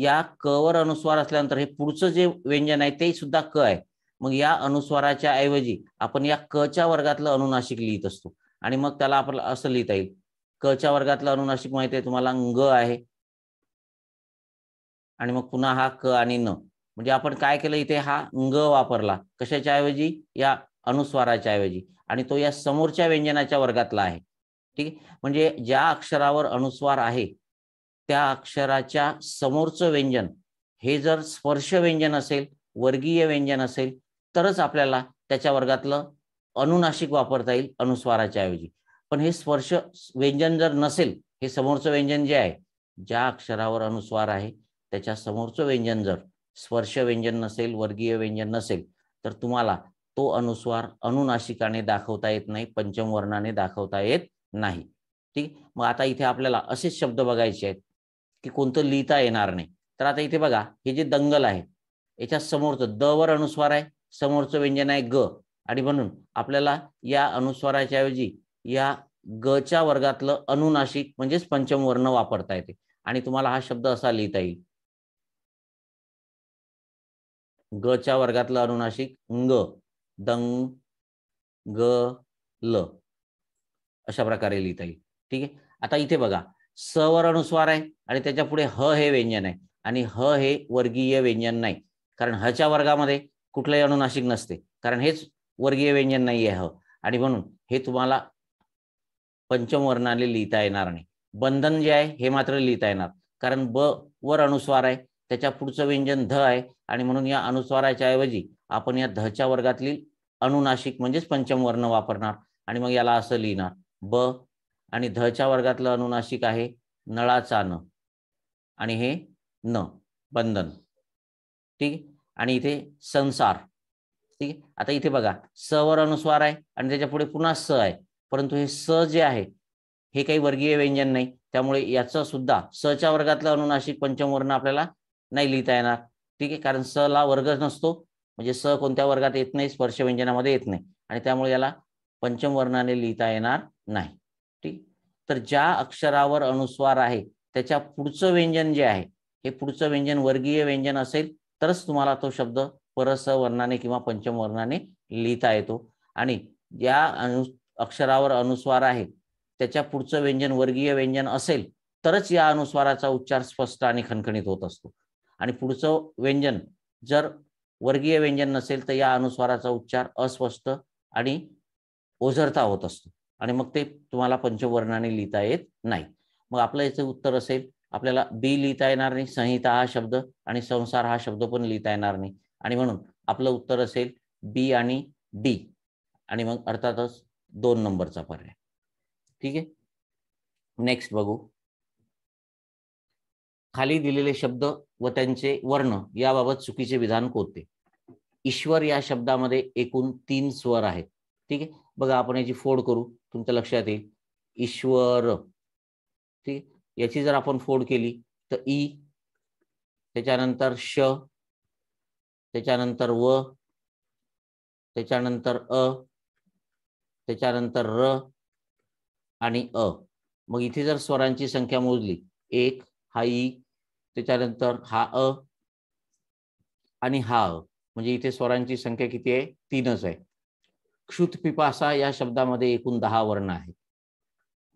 या कवर अनुस्वार असल्यानंतर हे पुढचं जे व्यंजन आहे ते सुद्धा क आहे मग या अनुस्वाराच्या ऐवजी आपण या क च्या वर्गातलं अनुनाशिक लिहित असतो आणि मग त्याला आपण असं लिहिता येईल क च्या वर्गातलं अनुनाशिक माहिती आहे तुम्हाला ग आहे आणि मग पुन्हा हा क आणि न म्हणजे आपण काय केलं इथे हा ग वापरला कशाच्या ऐवजी या अनुस्वाराच्या ऐवजी आणि तो या समोरच्या व्यंजनाच्या वर्गातला आहे ठीक आहे म्हणजे ज्या अक्षरावर अनुस्वार आहे त्या अक्षराच्या समोरचं व्यंजन हे जर स्पर्श व्यंजन असेल वर्गीय व्यंजन असेल तरच आपल्याला त्याच्या वर्गातलं अनुनाशिक वापरता येईल अनुस्वाराच्या ऐवजी पण हे स्पर्श व्यंजन जर नसेल हे समोरचं व्यंजन जे आहे ज्या अक्षरावर अनुस्वार आहे त्याच्या समोरचं व्यंजन जर स्पर्श व्यंजन नसेल वर्गीय व्यंजन नसेल तर तुम्हाला तो अनुस्वार अनुनाशिकाने दाखवता येत नाही पंचम वर्णाने दाखवता येत नाही ठीक मग आता इथे आपल्याला असेच शब्द बघायचे आहेत की कोणतं लिहिता येणार नाही तर आता इथे बघा हे जे दंगल आहे याच्या समोरचं द वर अनुस्वार आहे समोरचं व्यंजन आहे ग आणि म्हणून आपल्याला या अनुस्वाराच्या ऐवजी या गच्या वर्गातलं अनुनाशिक म्हणजेच पंचम वर्ण वापरता येते आणि तुम्हाला हा शब्द असा लिहिता येईल गच्या वर्गातलं अनुनाशिक ग दंग ल अशा प्रकारे लिहिता येईल ठीक आहे आता इथे बघा स वर अनुस्वार आहे आणि त्याच्या पुढे ह हे व्यंजन आहे आणि ह हे वर्गीय व्यंजन नाही कारण हच्या वर्गामध्ये कुठलंही अनुनाशिक नसते कारण हेच वर्गीय व्यंजन नाही आहे ह आणि म्हणून हे तुम्हाला पंचम वर्णाने लिहिता येणार नाही बंधन जे आहे हे मात्र लिहिता येणार कारण ब वर अनुस्वार आहे त्याच्या पुढचं व्यंजन ध आहे आणि म्हणून या अनुस्वाराच्या ऐवजी आपण या धच्या वर्गातील अनुनाशिक म्हणजेच पंचम वर्ण वापरणार आणि मग याला असं लिहिणार ब आणि धच्या वर्गातलं अनुनाशिक आहे नळाचा न आणि हे न बंधन ठीक आणि इथे संसार ठीक आहे आता इथे बघा स वर अनुस्वार आहे आणि त्याच्या पुढे पुन्हा स आहे परंतु हे स जे आहे हे काही वर्गीय व्यंजन नाही त्यामुळे याचं सुद्धा सच्या वर्गातलं अनुनाशिक पंचम वर्ण आपल्याला नाही लिहिता येणार ठीक आहे कारण स ला वर्ग नसतो म्हणजे स कोणत्या वर्गात येत नाही स्पर्श व्यंजनामध्ये येत नाही आणि त्यामुळे याला पंचम वर्णाने लिहिता येणार नाही ठीक तर ज्या अक्षरावर अनुस्वार आहे त्याच्या पुढचं व्यंजन जे आहे हे पुढचं व्यंजन वर्गीय व्यंजन असेल तरच तुम्हाला तो शब्द परस वर्णाने किंवा पंचम वर्णाने लिहिता येतो आणि ज्या अनु अक्षरावर अनुस्वार आहे त्याच्या पुढचं व्यंजन वर्गीय व्यंजन असेल तरच या अनुस्वाराचा उच्चार स्पष्ट आणि खणखणीत होत असतो आणि पुढचं व्यंजन जर वर्गीय व्यंजन नसेल तर या अनुस्वाराचा उच्चार अस्वस्थ आणि ओझरता होत असतो आणि मग ते तुम्हाला पंचवर्णाने लिहिता येत नाही मग आपलं याचं उत्तर असेल आपल्याला बी लिहिता येणार नाही संहिता हा शब्द आणि संसार हा शब्द पण लिहिता येणार नाही आणि म्हणून आपलं उत्तर असेल बी आणि डी आणि मग अर्थातच दोन नंबरचा पर्याय ठीक आहे नेक्स्ट बघू खाली दिलेले शब्द व त्यांचे वर्ण याबाबत चुकीचे विधान कोणते ईश्वर या शब्दामध्ये एकूण तीन स्वर आहेत ठीक आहे बघा आपण याची फोड करू तुमच्या लक्षात येईल ईश्वर ठीक याची जर आपण फोड केली तर ई त्याच्यानंतर श त्याच्यानंतर व त्याच्यानंतर अ त्याच्यानंतर र आणि अ मग इथे जर स्वरांची संख्या मोजली एक हा ई त्याच्यानंतर हा अ आणि हा अ म्हणजे इथे स्वरांची संख्या किती आहे तीनच आहे क्षुत पिपासा या शब्दामध्ये एकूण दहा वर्ण आहेत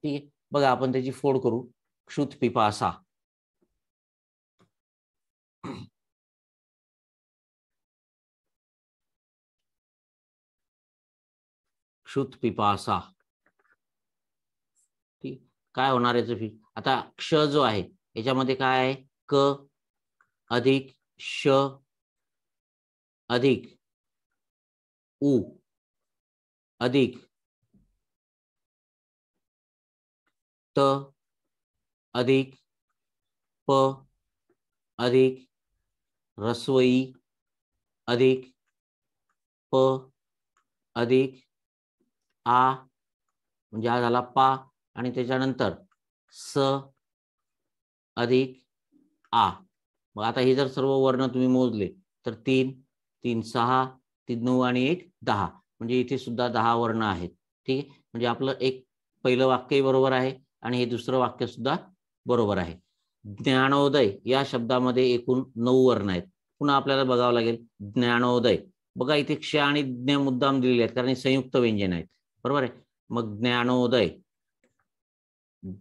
ठीक आहे बघा आपण त्याची फोड करू क्षुत पिपासा क्षुत पिपासा ठीक काय होणार आहे फी आता क्ष जो आहे याच्यामध्ये काय आहे क अधिक श अधिक उ अधिक त अधिक प अधिक रस्वई, अधिक प अधिक आ म्हणजे हा झाला पा आणि त्याच्यानंतर स अधिक आ मग आता हे जर सर्व वर्ण तुम्ही मोजले तर तीन तीन सहा तीन नऊ आणि एक दहा म्हणजे इथे सुद्धा दहा वर्ण आहेत ठीक आहे म्हणजे आपलं एक पहिलं वाक्यही बरोबर आहे आणि हे दुसरं वाक्य सुद्धा बरोबर आहे ज्ञानोदय या शब्दामध्ये एकूण नऊ वर्ण आहेत पुन्हा आपल्याला बघावं लागेल ज्ञानोदय बघा इथे क्ष आणि ज्ञ मुद्दाम दिलेले आहेत कारण हे संयुक्त व्यंजन आहेत बरोबर आहे मग ज्ञानोदय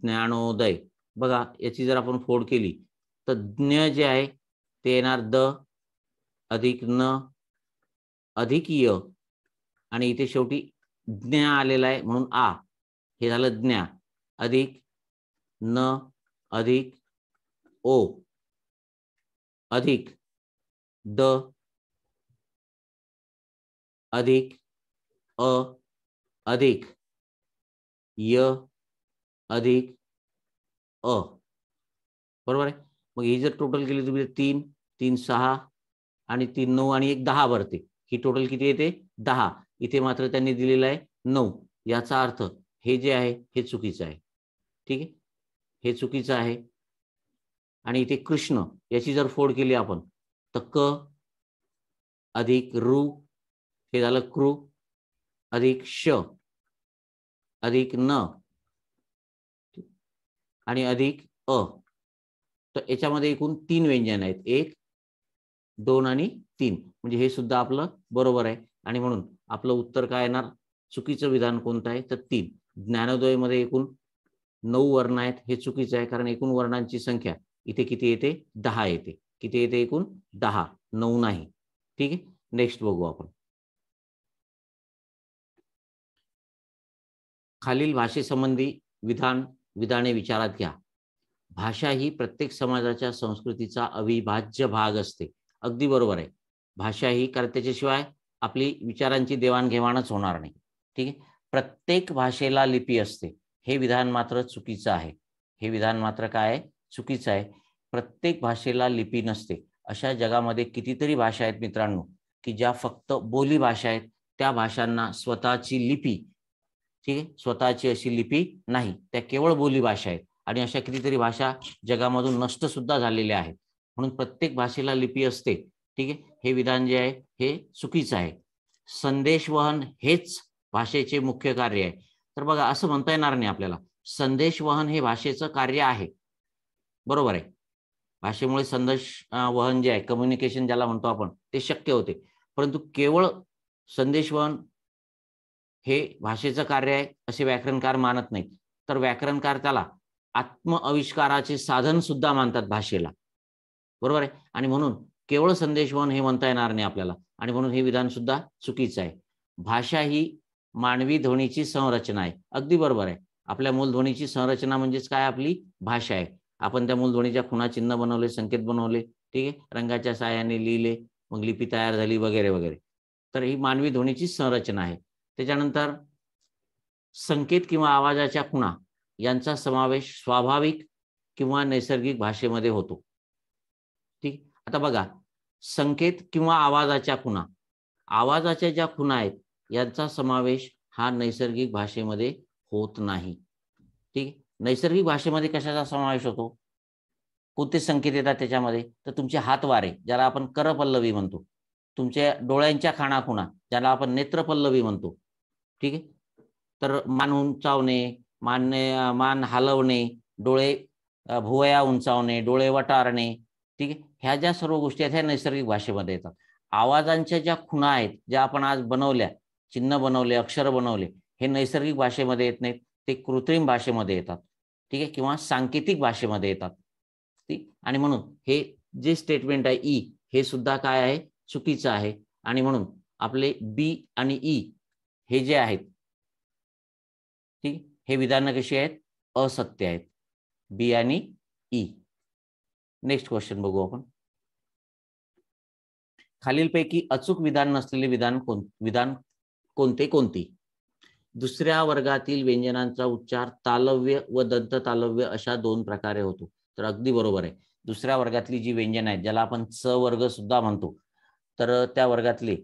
ज्ञानोदय बघा याची जर आपण फोड केली ज्ञ जे आहे ते येणार द अधिक न अधिक य आणि इथे शेवटी ज्ञा आलेला आहे म्हणून आ हे झालं ज्ञा अधिक न अधिक ओ अधिक द अधिक अ अधिक य अधिक अ बरोबर आहे मग हे जर टोटल केली तुम्ही म्हणजे तीन तीन सहा आणि तीन नऊ आणि एक दहा भरते ही टोटल किती येते दहा इथे मात्र त्यांनी दिलेला आहे नऊ याचा अर्थ हे जे आहे हे चुकीचं आहे ठीक आहे हे चुकीचं आहे आणि इथे कृष्ण याची जर फोड केली आपण तर क अधिक रु हे झालं क्रु अधिक श अधिक न आणि अधिक अ तर याच्यामध्ये एकूण तीन व्यंजन आहेत एक दोन आणि तीन म्हणजे हे सुद्धा आपलं बरोबर आहे आणि म्हणून आपलं उत्तर काय येणार चुकीचं विधान कोणतं आहे तर तीन ज्ञानोदयमध्ये एकूण नऊ वर्ण आहेत हे चुकीचं आहे कारण एकूण वर्णांची संख्या इथे किती येते दहा येते किती येते एकूण दहा नऊ नाही ठीक आहे नेक्स्ट बघू आपण खालील भाषेसंबंधी विधान विधाने विचारात घ्या भाषा ही प्रत्येक समाजाच्या संस्कृतीचा अविभाज्य भाग असते अगदी बरोबर आहे भाषा ही कारण त्याच्याशिवाय आपली विचारांची देवाणघेवाणच होणार नाही ठीक आहे प्रत्येक भाषेला लिपी असते हे विधान मात्र चुकीचं आहे हे विधान मात्र काय आहे चुकीचं आहे प्रत्येक भाषेला लिपी नसते अशा जगामध्ये कितीतरी भाषा आहेत मित्रांनो की ज्या फक्त बोली भाषा आहेत त्या भाषांना स्वतःची लिपी ठीक आहे स्वतःची अशी लिपी नाही त्या केवळ बोली भाषा आहेत आणि अशा कितीतरी भाषा जगामधून नष्ट सुद्धा झालेल्या आहेत म्हणून प्रत्येक भाषेला लिपी असते ठीक आहे हे विधान जे आहे हे चुकीचं आहे संदेश वहन हेच भाषेचे मुख्य कार्य आहे तर बघा असं म्हणता येणार नाही आपल्याला संदेश वहन हे भाषेचं कार्य आहे बरोबर आहे भाषेमुळे संदेश वहन जे आहे कम्युनिकेशन ज्याला म्हणतो आपण ते शक्य होते परंतु केवळ संदेश वहन हे भाषेचं कार्य आहे असे व्याकरणकार मानत नाही तर व्याकरणकार त्याला आत्मअविष्काराचे साधन सुद्धा मानतात भाषेला बरोबर आहे आणि म्हणून केवळ संदेशवन हे म्हणता येणार नाही आपल्याला आणि म्हणून हे विधान सुद्धा चुकीचं आहे भाषा ही मानवी ध्वनीची संरचना आहे अगदी बरोबर आहे आपल्या मूलध्वनीची संरचना म्हणजेच काय आपली भाषा आहे आपण त्या मूलध्वनीच्या खुणा चिन्ह बनवले संकेत बनवले ठीक आहे रंगाच्या साह्याने लिहिले मग लिपी तयार झाली वगैरे वगैरे तर ही मानवी ध्वनीची संरचना आहे त्याच्यानंतर संकेत किंवा आवाजाच्या खुणा यांचा समावेश स्वाभाविक किंवा नैसर्गिक भाषेमध्ये होतो ठीक आता बघा संकेत किंवा आवाजाच्या खुणा आवाजाच्या ज्या खुणा आहेत यांचा समावेश हा नैसर्गिक भाषेमध्ये होत नाही ठीक नैसर्गिक भाषेमध्ये कशाचा समावेश होतो कोणते संकेत येतात त्याच्यामध्ये तर तुमचे हातवारे ज्याला आपण करपल्लवी म्हणतो तुमच्या डोळ्यांच्या खाणाखुणा ज्याला आपण नेत्रपल्लवी म्हणतो ठीक आहे तर मानून चावणे मान्य मान हलवणे डोळे भुवया उंचावणे डोळे वटारणे ठीक आहे ह्या ज्या सर्व गोष्टी आहेत ह्या नैसर्गिक भाषेमध्ये येतात आवाजांच्या ज्या खुणा आहेत ज्या आपण आज बनवल्या चिन्ह बनवले अक्षर बनवले हे नैसर्गिक भाषेमध्ये येत नाहीत ते कृत्रिम भाषेमध्ये येतात ठीक आहे किंवा सांकेतिक भाषेमध्ये येतात ठीक आणि म्हणून हे जे स्टेटमेंट आहे ई हे सुद्धा काय आहे चुकीचं आहे आणि म्हणून आपले बी आणि ई हे जे आहेत ठीक हे विधान कशी आहेत असत्य आहेत बी आणि ई नेक्स्ट क्वेश्चन बघू आपण खालीलपैकी अचूक विधान नसलेले विधान कोण विधान कोणते कोणती दुसऱ्या वर्गातील व्यंजनांचा उच्चार तालव्य व दंत तालव्य अशा दोन प्रकारे होतो तर अगदी बरोबर आहे दुसऱ्या वर्गातली जी व्यंजन आहेत ज्याला आपण च वर्ग सुद्धा म्हणतो तर त्या वर्गातले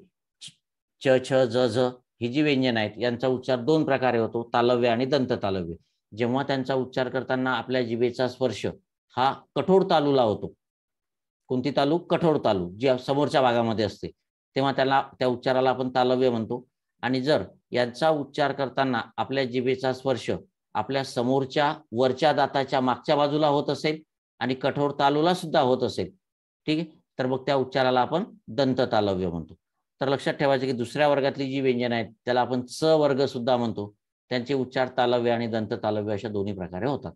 च छ ज झ ही जी व्यंजन आहेत यांचा उच्चार दोन प्रकारे होतो तालव्य आणि दंत तालव्य जेव्हा त्यांचा उच्चार करताना आपल्या जिभेचा स्पर्श हा कठोर तालूला होतो कोणती तालू कठोर तालू जी समोरच्या भागामध्ये असते तेव्हा त्याला त्या उच्चाराला आपण तालव्य म्हणतो आणि जर यांचा उच्चार करताना आपल्या जिभेचा स्पर्श आपल्या समोरच्या वरच्या दाताच्या मागच्या बाजूला होत असेल आणि कठोर तालूला सुद्धा होत असेल ठीक आहे तर मग त्या उच्चाराला आपण दंत तालव्य म्हणतो तर लक्षात ठेवायचं की दुसऱ्या वर्गातली जी व्यंजन आहेत त्याला आपण च वर्ग सुद्धा म्हणतो त्यांचे उच्चार तालव्य आणि दंत तालव्य अशा दोन्ही प्रकारे होतात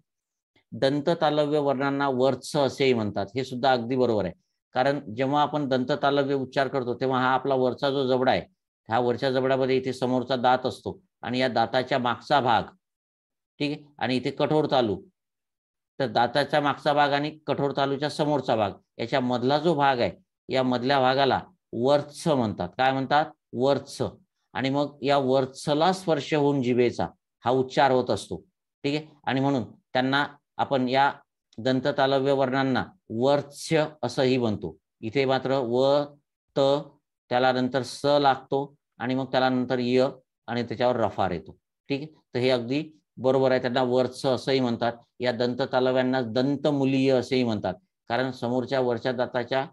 दंत तालव्य वर्णांना वर्च असेही म्हणतात हे सुद्धा अगदी बरोबर आहे कारण जेव्हा आपण दंत तालव्य उच्चार करतो तेव्हा हा आपला वरचा जो जबडा आहे ह्या वरच्या जबड्यामध्ये इथे समोरचा दात असतो आणि या दाताच्या मागचा भाग ठीक आहे आणि इथे कठोर तालू तर दाताचा मागचा भाग आणि कठोर तालूच्या समोरचा भाग याच्या मधला जो भाग आहे या मधल्या भागाला वर्च म्हणतात काय म्हणतात वर्च आणि मग या वर्चला स्पर्श होऊन जिभेचा हा उच्चार होत असतो ठीक आहे आणि म्हणून त्यांना आपण या दंततालव्य वर्णांना वर्च्य असंही म्हणतो इथे मात्र व त त्याला नंतर स लागतो आणि मग त्याला नंतर य आणि त्याच्यावर रफार येतो ठीक आहे तर हे अगदी बरोबर आहे त्यांना वर्च असंही म्हणतात या दंत तालव्यांना दंतमुलीय असंही म्हणतात कारण समोरच्या वरच्या दाताच्या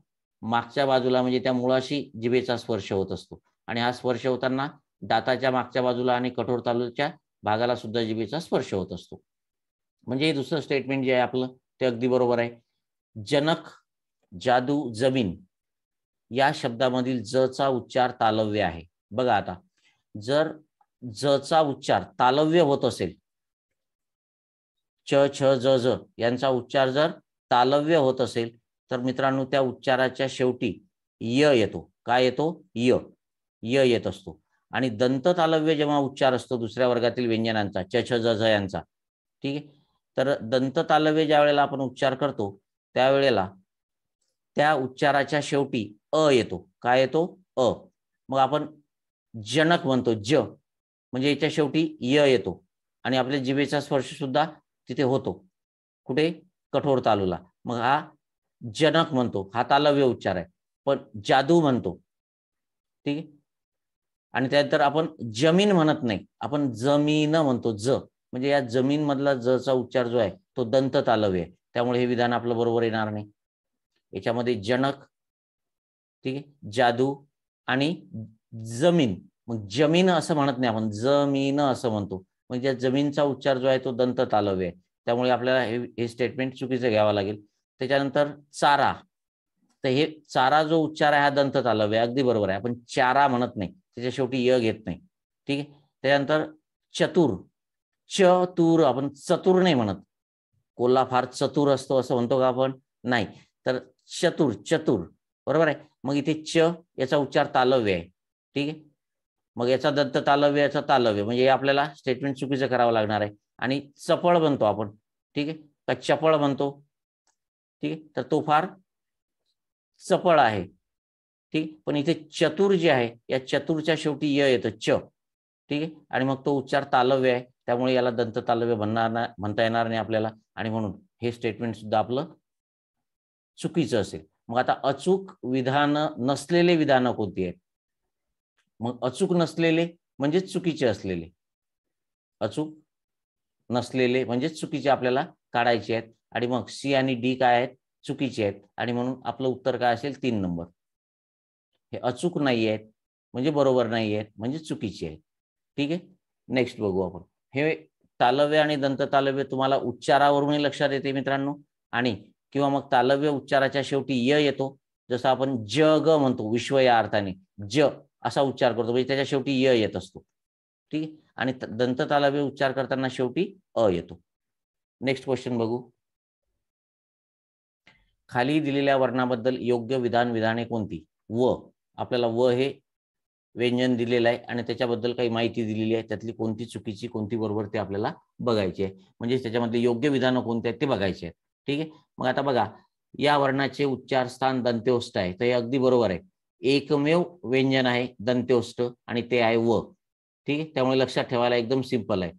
मागच्या बाजूला म्हणजे त्या मुळाशी जिभेचा स्पर्श होत असतो आणि हा स्पर्श होताना दाताच्या मागच्या बाजूला आणि कठोर तालुक्याच्या भागाला सुद्धा जिभेचा स्पर्श होत असतो म्हणजे हे दुसरं स्टेटमेंट जे आहे आपलं ते अगदी बरोबर आहे जनक जादू जमीन या शब्दामधील ज चा उच्चार तालव्य आहे बघा आता जर ज चा उच्चार तालव्य होत असेल च छ ज ज यांचा उच्चार जर तालव्य होत असेल तर मित्रांनो त्या उच्चाराच्या शेवटी य येतो काय येतो य य येत असतो आणि दंत तालव्य जेव्हा उच्चार असतो दुसऱ्या वर्गातील व्यंजनांचा ज झ यांचा ठीक आहे तर दंत तालव्य ज्या वेळेला आपण उच्चार करतो त्यावेळेला त्या उच्चाराच्या शेवटी अ येतो काय येतो अ मग आपण जनक म्हणतो ज म्हणजे याच्या शेवटी य येतो आणि आपल्या जिभेचा स्पर्श सुद्धा तिथे होतो कुठे कठोर तालूला मग हा जनक म्हणतो हा तालव्य उच्चार आहे पण जादू म्हणतो ठीक आहे आणि त्यानंतर आपण जमीन म्हणत नाही आपण जमीन म्हणतो ज म्हणजे या जमीन मधला जचा उच्चार जो आहे तो दंत तालव्य आहे त्यामुळे हे विधान आपलं बरोबर येणार नाही याच्यामध्ये जनक ठीक आहे जादू आणि जमीन मग जमीन असं म्हणत नाही आपण जमीन असं म्हणतो म्हणजे जमीनचा उच्चार जो आहे तो दंत तालव्य आहे त्यामुळे आपल्याला हे स्टेटमेंट चुकीचं घ्यावं लागेल त्याच्यानंतर चारा तर हे चारा जो उच्चार आहे हा दंत तालव्य आहे अगदी बरोबर आहे आपण चारा म्हणत नाही त्याच्या शेवटी य घेत नाही ठीक आहे त्याच्यानंतर चतुर चतुर आपण चतुर नाही म्हणत कोल्हा फार चतुर असतो असं म्हणतो का आपण नाही तर चतुर चतुर बरोबर आहे मग इथे च याचा उच्चार तालव्य आहे ठीक आहे मग याचा दंत तालव्य याचा तालव्य म्हणजे हे आपल्याला स्टेटमेंट चुकीचं करावं लागणार आहे आणि चपळ बनतो आपण ठीक आहे का चपळ बनतो ठीक आहे तर तो फार चपळ आहे ठीक पण इथे चतुर जे आहे या चतुरच्या शेवटी य येतं च ठीक आहे आणि मग तो उच्चार तालव्य आहे त्यामुळे याला दंत तालव्य म्हणणार नाही म्हणता येणार नाही आपल्याला आणि म्हणून हे स्टेटमेंट सुद्धा आपलं चुकीचं असेल मग आता अचूक विधान नसलेले विधानं कोणती आहेत मग अचूक नसलेले म्हणजे चुकीचे असलेले अचूक नसलेले म्हणजे चुकीचे आपल्याला काढायचे आहेत आणि मग सी आणि डी काय आहेत चुकीचे आहेत आणि म्हणून आपलं उत्तर काय असेल तीन नंबर हे अचूक नाही आहेत म्हणजे बरोबर नाही आहेत म्हणजे चुकीचे आहेत ठीक आहे नेक्स्ट बघू आपण हे तालव्य आणि दंत तालव्य तुम्हाला उच्चारावरूनही लक्षात येते मित्रांनो आणि किंवा मग तालव्य उच्चाराच्या शेवटी य येतो जसं आपण ज ग म्हणतो विश्व या अर्थाने ज असा उच्चार करतो म्हणजे त्याच्या शेवटी य येत असतो ठीक आहे आणि दंत तालव्य उच्चार करताना शेवटी अ येतो नेक्स्ट क्वेश्चन बघू खाली दिलेल्या वर्णाबद्दल योग्य विधान विधाने कोणती व आपल्याला व हे व्यंजन दिलेलं आहे आणि त्याच्याबद्दल काही माहिती दिलेली आहे त्यातली कोणती चुकीची कोणती बरोबर ते आपल्याला बघायची आहे म्हणजे त्याच्यामध्ये योग्य विधानं कोणती आहेत ते बघायचे आहेत ठीक आहे मग आता बघा या वर्णाचे उच्चार स्थान दंत्यौष्ट आहे तर हे अगदी बरोबर आहे एकमेव व्यंजन आहे दंत्यौष्ट आणि ते आहे व ठीक आहे त्यामुळे लक्षात ठेवायला एकदम सिंपल आहे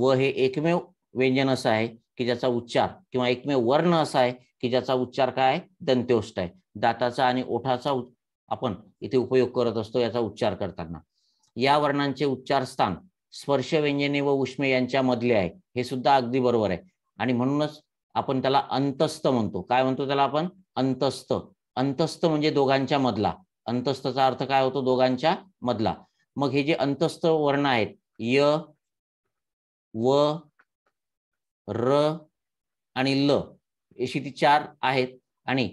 व हे एकमेव व्यंजन असं आहे की ज्याचा उच्चार किंवा एकमेव वर्ण असा आहे की ज्याचा उच्चार काय आहे दंत्योष्ट आहे दाताचा आणि ओठाचा आपण इथे उपयोग करत असतो याचा उच्चार करताना या वर्णांचे उच्चार स्थान स्पर्श व्यंजने व उष्मे यांच्या मधले आहे हे सुद्धा अगदी बरोबर आहे आणि म्हणूनच आपण त्याला अंतस्थ म्हणतो काय म्हणतो त्याला आपण अंतस्थ अंतस्थ म्हणजे दोघांच्या मधला अंतस्थचा अर्थ काय होतो दोघांच्या मधला मग हे जे अंतस्थ वर्ण आहेत य व र आणि ल ती चार आहेत आणि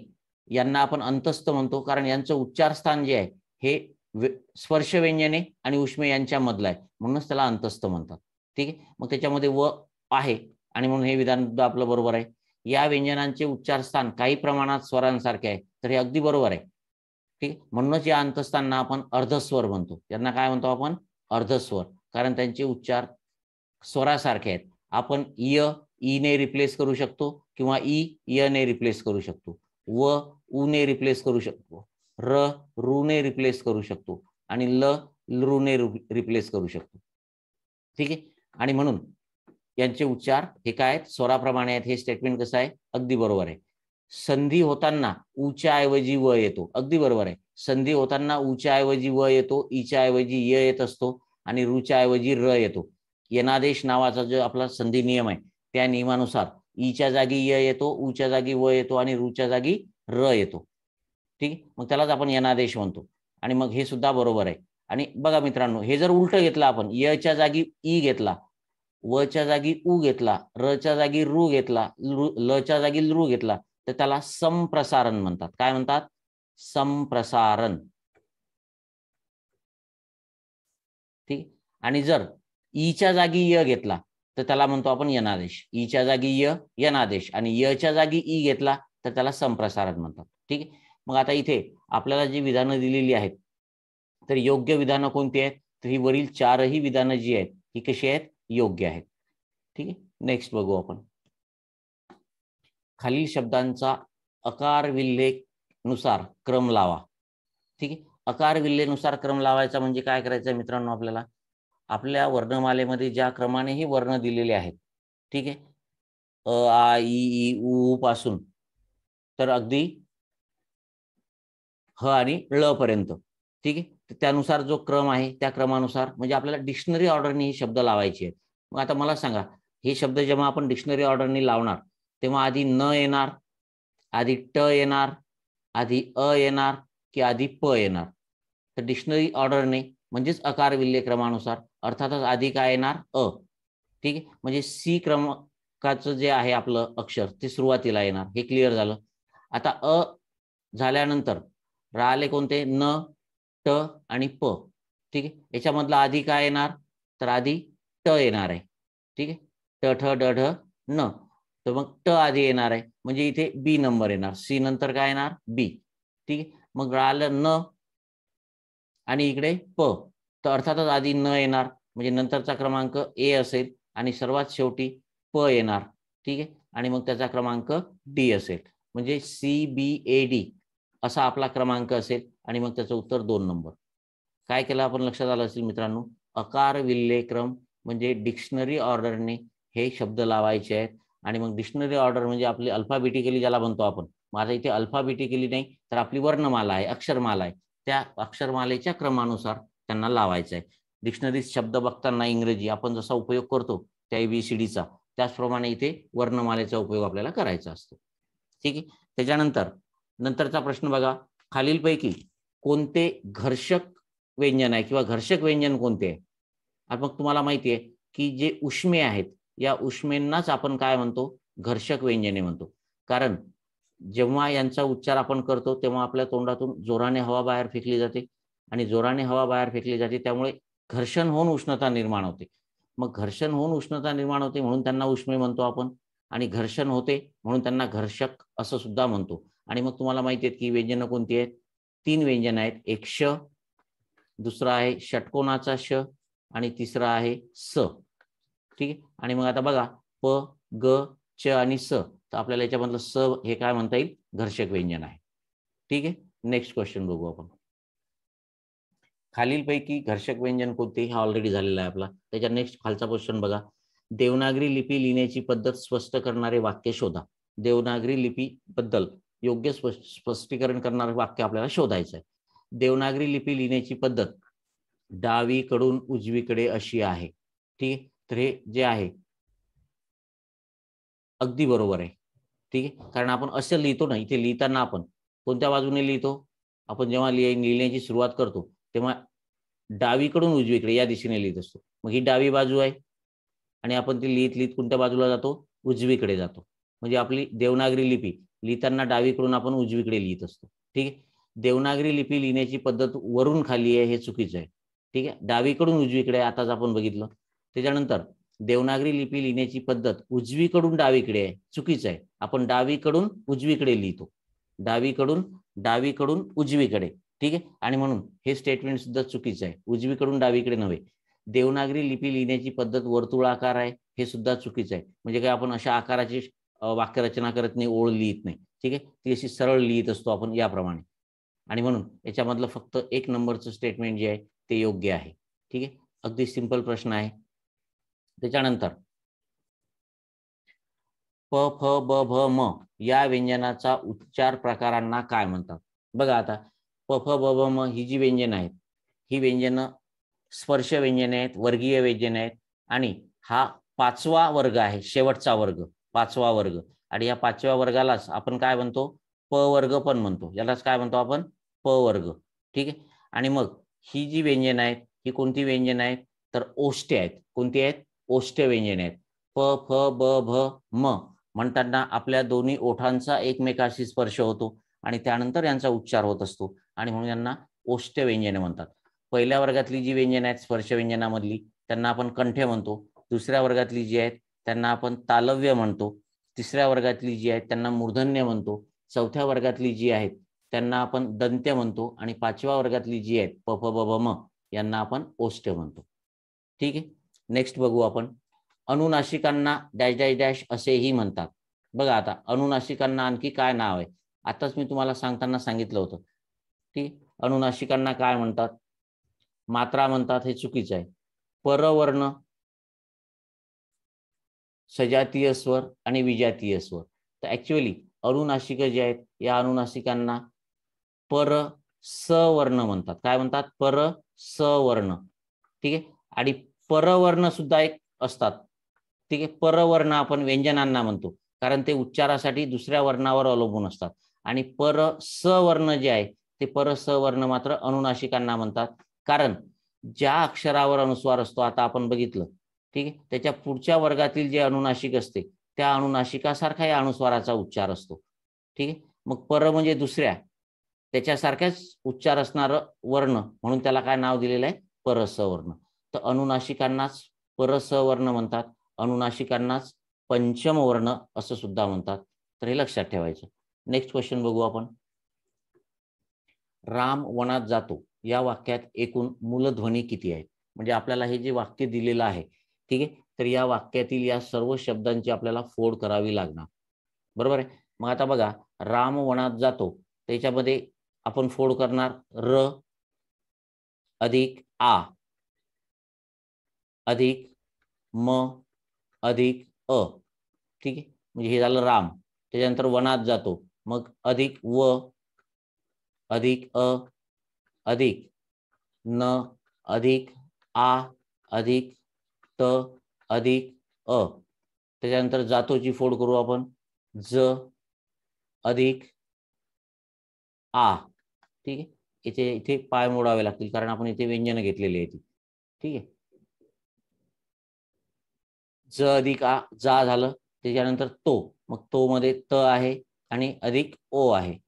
यांना आपण अंतस्थ म्हणतो कारण यांचं स्थान जे आहे हे स्पर्श व्यंजने आणि उष्मे यांच्या मधलं आहे म्हणूनच त्याला अंतस्थ म्हणतात ठीक आहे मग त्याच्यामध्ये व आहे आणि म्हणून हे विधान आपलं बरोबर आहे या व्यंजनांचे उच्चारस्थान काही प्रमाणात स्वरांसारखे आहे तर हे अगदी बरोबर आहे ठीक आहे म्हणूनच या अंतस्थांना आपण अर्धस्वर म्हणतो त्यांना काय म्हणतो आपण अर्धस्वर कारण त्यांचे उच्चार स्वरासारखे आहेत आपण य ई e ने रिप्लेस करू शकतो किंवा ई e, ने रिप्लेस करू शकतो व उ ने रिप्लेस करू शकतो र रु ने रिप्लेस करू शकतो आणि ल ने रिप्लेस करू शकतो ठीक आहे आणि म्हणून यांचे उच्चार हे काय आहेत स्वराप्रमाणे आहेत हे स्टेटमेंट कसं आहे अगदी बरोबर आहे संधी होताना उच्या ऐवजी व येतो अगदी बरोबर आहे संधी होताना उच्या ऐवजी व येतो ईच्या ऐवजी य येत असतो आणि रुच्या ऐवजी र येतो येनादेश नावाचा जो आपला संधी नियम आहे त्या नियमानुसार ईच्या जागी य येतो ऊच्या जागी व येतो आणि रूच्या जागी र येतो ठीक मग त्यालाच आपण यनादेश म्हणतो आणि मग हे सुद्धा बरोबर आहे आणि बघा मित्रांनो हे जर उलट घेतलं आपण यच्या जागी ई घेतला व च्या जागी ऊ घेतला र च्या जागी रू घेतला ल च्या जागी लू घेतला तर त्याला संप्रसारण म्हणतात काय म्हणतात संप्रसारण ठीक आणि जर ईच्या जागी य घेतला तर त्याला म्हणतो आपण यनादेश ईच्या जागी य यनादेश आणि यच्या जागी ई घेतला तर त्याला संप्रसारण म्हणतात ठीक आहे मग आता इथे आपल्याला जी विधानं दिलेली आहेत तर योग्य विधानं कोणती आहेत तर ही वरील चारही विधानं जी आहेत ही कशी आहेत योग्य आहेत ठीक आहे नेक्स्ट बघू आपण खालील शब्दांचा अकार नुसार क्रम लावा ठीक आहे अकार विल्हेनुसार क्रम लावायचा म्हणजे काय करायचं मित्रांनो आपल्याला आपल्या वर्णमालेमध्ये ज्या क्रमाने ही वर्ण दिलेले आहेत ठीक आहे अ आ ई ई पासून तर अगदी ह आणि ळ पर्यंत ठीक आहे त्यानुसार जो क्रम आहे त्या क्रमानुसार म्हणजे आपल्याला डिक्शनरी ऑर्डरने हे शब्द लावायचे आहेत मग आता मला सांगा हे शब्द जेव्हा आपण डिक्शनरी ऑर्डरने लावणार तेव्हा आधी न येणार आधी ट येणार आधी अ येणार की आधी प येणार तर डिक्शनरी ऑर्डरने म्हणजेच अकार विल्य क्रमानुसार अर्थातच आधी काय येणार अ ठीक आहे म्हणजे सी क्रमांकाचं जे आहे आपलं अक्षर ते सुरुवातीला येणार हे क्लिअर झालं आता अ झाल्यानंतर राहिले कोणते न ट आणि प ठीक आहे याच्यामधलं आधी काय येणार तर आधी ट येणार आहे ठीक आहे ट ठ ड ढ न तर मग ट आधी येणार आहे म्हणजे इथे बी नंबर येणार सी नंतर काय येणार बी ठीक आहे मग राहिलं न आणि इकडे प तर अर्थातच आधी न येणार म्हणजे नंतरचा क्रमांक ए असेल आणि सर्वात शेवटी प येणार ठीक आहे आणि मग त्याचा क्रमांक डी असेल म्हणजे सी बी ए डी असा आपला क्रमांक असेल आणि मग त्याचं उत्तर दोन नंबर काय केलं आपण लक्षात आलं असेल मित्रांनो अकार क्रम म्हणजे डिक्शनरी ऑर्डरने हे शब्द लावायचे आहेत आणि मग डिक्शनरी ऑर्डर म्हणजे आपली अल्फाबेटिकली ज्याला म्हणतो आपण माझा इथे अल्फाबेटिकली नाही तर आपली वर्णमाला आहे अक्षरमाला आहे त्या अक्षरमालेच्या क्रमानुसार त्यांना लावायचं आहे डिक्शनरीत शब्द बघताना इंग्रजी आपण जसा उपयोग करतो त्या एबीसीडीचा त्याचप्रमाणे इथे वर्णमालेचा उपयोग आपल्याला करायचा असतो ठीक आहे त्याच्यानंतर नंतरचा प्रश्न बघा खालीलपैकी कोणते घर्षक व्यंजन आहे किंवा घर्षक व्यंजन कोणते आहे मग तुम्हाला माहिती आहे की जे उष्मे आहेत या उष्मेंनाच आपण काय म्हणतो घर्षक व्यंजने म्हणतो कारण जेव्हा यांचा उच्चार आपण करतो तेव्हा आपल्या तोंडातून जोराने हवा बाहेर फेकली जाते आणि जोराने हवा बाहेर फेकली जाते त्यामुळे घर्षण होऊन उष्णता निर्माण होते मग घर्षण होऊन उष्णता निर्माण होते म्हणून त्यांना उष्मे म्हणतो आपण आणि घर्षण होते म्हणून त्यांना घर्षक असं सुद्धा म्हणतो आणि मग तुम्हाला माहिती आहे की व्यंजनं कोणती आहेत तीन व्यंजन आहेत एक श दुसरा आहे षटकोणाचा श आणि तिसरा आहे स ठीक आहे आणि मग आता बघा प ग च आणि स तर आपल्याला याच्यामधलं स हे काय म्हणता येईल घर्षक व्यंजन आहे ठीक आहे नेक्स्ट क्वेश्चन बघू आपण खालीलपैकी घर्षक व्यंजन कोणते हा ऑलरेडी झालेला आहे आपला त्याच्या नेक्स्ट खालचा क्वेश्चन बघा देवनागरी लिपी लिहिण्याची पद्धत स्पष्ट करणारे वाक्य शोधा देवनागरी लिपी बद्दल योग्य स्पष्टीकरण करणारे वाक्य आपल्याला शोधायचं आहे देवनागरी लिपी लिहिण्याची पद्धत डावीकडून उजवीकडे अशी आहे ठीक आहे तर हे जे आहे अगदी बरोबर आहे ठीक आहे कारण आपण असं लिहितो ना इथे लिहिताना आपण कोणत्या बाजूने लिहितो आपण जेव्हा लिहिण्याची सुरुवात करतो तेव्हा डावीकडून उजवीकडे या दिशेने लिहित असतो मग ही डावी बाजू आहे आणि आपण ती लिहित लिहित कोणत्या बाजूला जातो उजवीकडे जातो म्हणजे आपली देवनागरी लिपी लिहिताना डावीकडून आपण उजवीकडे लिहित असतो ठीक आहे देवनागरी लिपी लिहिण्याची पद्धत वरून खाली आहे हे चुकीचं आहे ठीक आहे डावीकडून उजवीकडे आताच आपण बघितलं त्याच्यानंतर देवनागरी लिपी लिहिण्याची पद्धत उजवीकडून डावीकडे आहे चुकीचं आहे आपण डावीकडून उजवीकडे लिहितो डावीकडून डावीकडून उजवीकडे ठीक आहे आणि म्हणून हे स्टेटमेंट सुद्धा चुकीचं आहे उजवीकडून डावीकडे नव्हे देवनागरी लिपी लिहिण्याची पद्धत वर्तुळ आकार आहे हे सुद्धा चुकीचं आहे म्हणजे काय आपण अशा आकाराची वाक्यरचना करत नाही ओळ लिहित नाही ठीक आहे ती अशी सरळ लिहित असतो आपण याप्रमाणे आणि म्हणून याच्यामधलं फक्त एक नंबरचं स्टेटमेंट जे आहे ते योग्य आहे ठीक आहे अगदी सिंपल प्रश्न आहे त्याच्यानंतर प फ ब भ म या व्यंजनाचा उच्चार प्रकारांना काय म्हणतात बघा आता पफ ब म ही जी व्यंजन आहेत ही व्यंजनं स्पर्श व्यंजन आहेत वर्गीय व्यंजन आहेत आणि हा पाचवा वर्ग आहे शेवटचा वर्ग पाचवा वर्ग आणि या पाचव्या वर्गालाच आपण काय म्हणतो प वर्ग पण म्हणतो यालाच काय म्हणतो आपण प वर्ग ठीक आहे आणि मग ही जी व्यंजन आहेत ही कोणती व्यंजन आहेत तर ओष्टे आहेत कोणती आहेत ओष्टे व्यंजन आहेत प फ ब भ म म्हणताना आपल्या दोन्ही ओठांचा एकमेकाशी स्पर्श होतो आणि त्यानंतर यांचा उच्चार होत असतो आणि म्हणून यांना ओष्ठ व्यंजने म्हणतात पहिल्या वर्गातली जी व्यंजन आहेत स्पर्श व्यंजनामधली त्यांना आपण कंठे म्हणतो दुसऱ्या वर्गातली जी आहेत त्यांना आपण तालव्य म्हणतो तिसऱ्या वर्गातली जी आहेत त्यांना मूर्धन्य म्हणतो चौथ्या वर्गातली जी आहेत त्यांना आपण दंत्य म्हणतो आणि पाचव्या वर्गातली जी आहेत प ब म यांना आपण ओष्ट म्हणतो ठीक आहे नेक्स्ट बघू आपण अनुनाशिकांना डॅश डॅश डॅश असेही म्हणतात बघा आता अनुनाशिकांना आणखी काय नाव आहे आताच मी तुम्हाला सांगताना सांगितलं होतं ती अनुनाशिकांना काय म्हणतात मात्रा म्हणतात हे चुकीचं आहे परवर्ण सजातीय स्वर आणि विजातीय स्वर तर ऍक्च्युअली अनुनाशिक जे आहेत या अनुनाशिकांना पर सवर्ण म्हणतात काय म्हणतात पर सवर्ण ठीक आहे आणि परवर्ण सुद्धा एक असतात ठीक आहे परवर्ण आपण व्यंजनांना म्हणतो कारण ते उच्चारासाठी दुसऱ्या वर्णावर अवलंबून असतात आणि पर सवर्ण जे आहे ते परस वर्ण मात्र अनुनाशिकांना म्हणतात कारण ज्या अक्षरावर अनुस्वार असतो आता आपण बघितलं ठीक आहे त्याच्या पुढच्या वर्गातील जे अनुनाशिक असते त्या अनुनाशिकासारखा या अनुस्वाराचा उच्चार असतो ठीक आहे मग पर म्हणजे दुसऱ्या त्याच्यासारख्याच उच्चार असणारं वर्ण म्हणून त्याला काय नाव दिलेलं आहे वर्ण तर अनुनाशिकांनाच वर्ण म्हणतात अनुनाशिकांनाच पंचमवर्ण असं सुद्धा म्हणतात तर हे लक्षात ठेवायचं नेक्स्ट क्वेश्चन बघू आपण राम वनात जातो या वाक्यात एकूण मूलध्वनी किती आहे म्हणजे आपल्याला हे जे वाक्य दिलेलं आहे ठीक आहे तर या वाक्यातील या सर्व शब्दांची आपल्याला फोड करावी लागणार बरोबर आहे मग आता बघा राम वनात जातो त्याच्यामध्ये आपण फोड करणार र अधिक आ अधिक म अधिक अ ठीक आहे म्हणजे हे झालं राम त्याच्यानंतर वनात जातो मग अधिक व अधिक अ अधिक न अधिक आ अधिक त अधिक अ त्याच्यानंतर जातोची फोड करू आपण ज अधिक आ ठीक आहे इथे इथे पाय मोडावे लागतील कारण आपण इथे व्यंजन घेतलेले आहे ती ठीक आहे ज अधिक आ जा झालं त्याच्यानंतर तो मग तो मध्ये त आहे आणि अधिक ओ आहे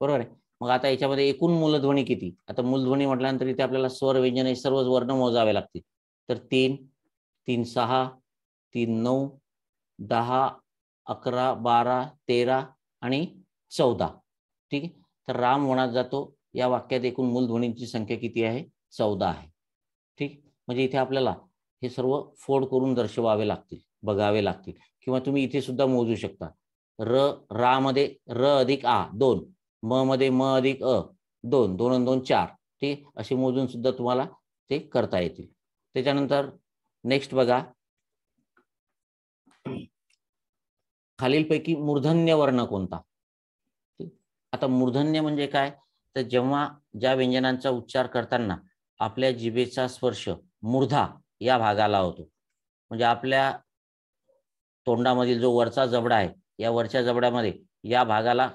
बरोबर आहे मग आता याच्यामध्ये एकूण मूलध्वनी किती आता मूलध्वनी म्हटल्यानंतर इथे आपल्याला स्वर व्यंजन हे सर्वच वर्ण मोजावे लागतील तर तीन तीन सहा तीन नऊ दहा अकरा बारा तेरा आणि चौदा ठीक आहे तर राम वनात जातो या वाक्यात एकूण मूलध्वनींची संख्या किती आहे चौदा आहे ठीक म्हणजे इथे आपल्याला हे सर्व फोड करून दर्शवावे लागतील बघावे लागतील किंवा तुम्ही इथे सुद्धा मोजू शकता र रा मध्ये र अधिक आ दोन म मध्ये म अधिक अ दोन दोन दोन चार ते असे मोजून सुद्धा तुम्हाला ते करता येतील त्याच्यानंतर नेक्स्ट बघा खालीलपैकी मूर्धन्य वर्ण कोणता आता मूर्धन्य म्हणजे काय तर जेव्हा ज्या व्यंजनांचा उच्चार करताना आपल्या जिभेचा स्पर्श मूर्धा या भागाला होतो म्हणजे आपल्या तोंडामधील जो वरचा जबडा आहे या वरच्या जबड्यामध्ये या भागाला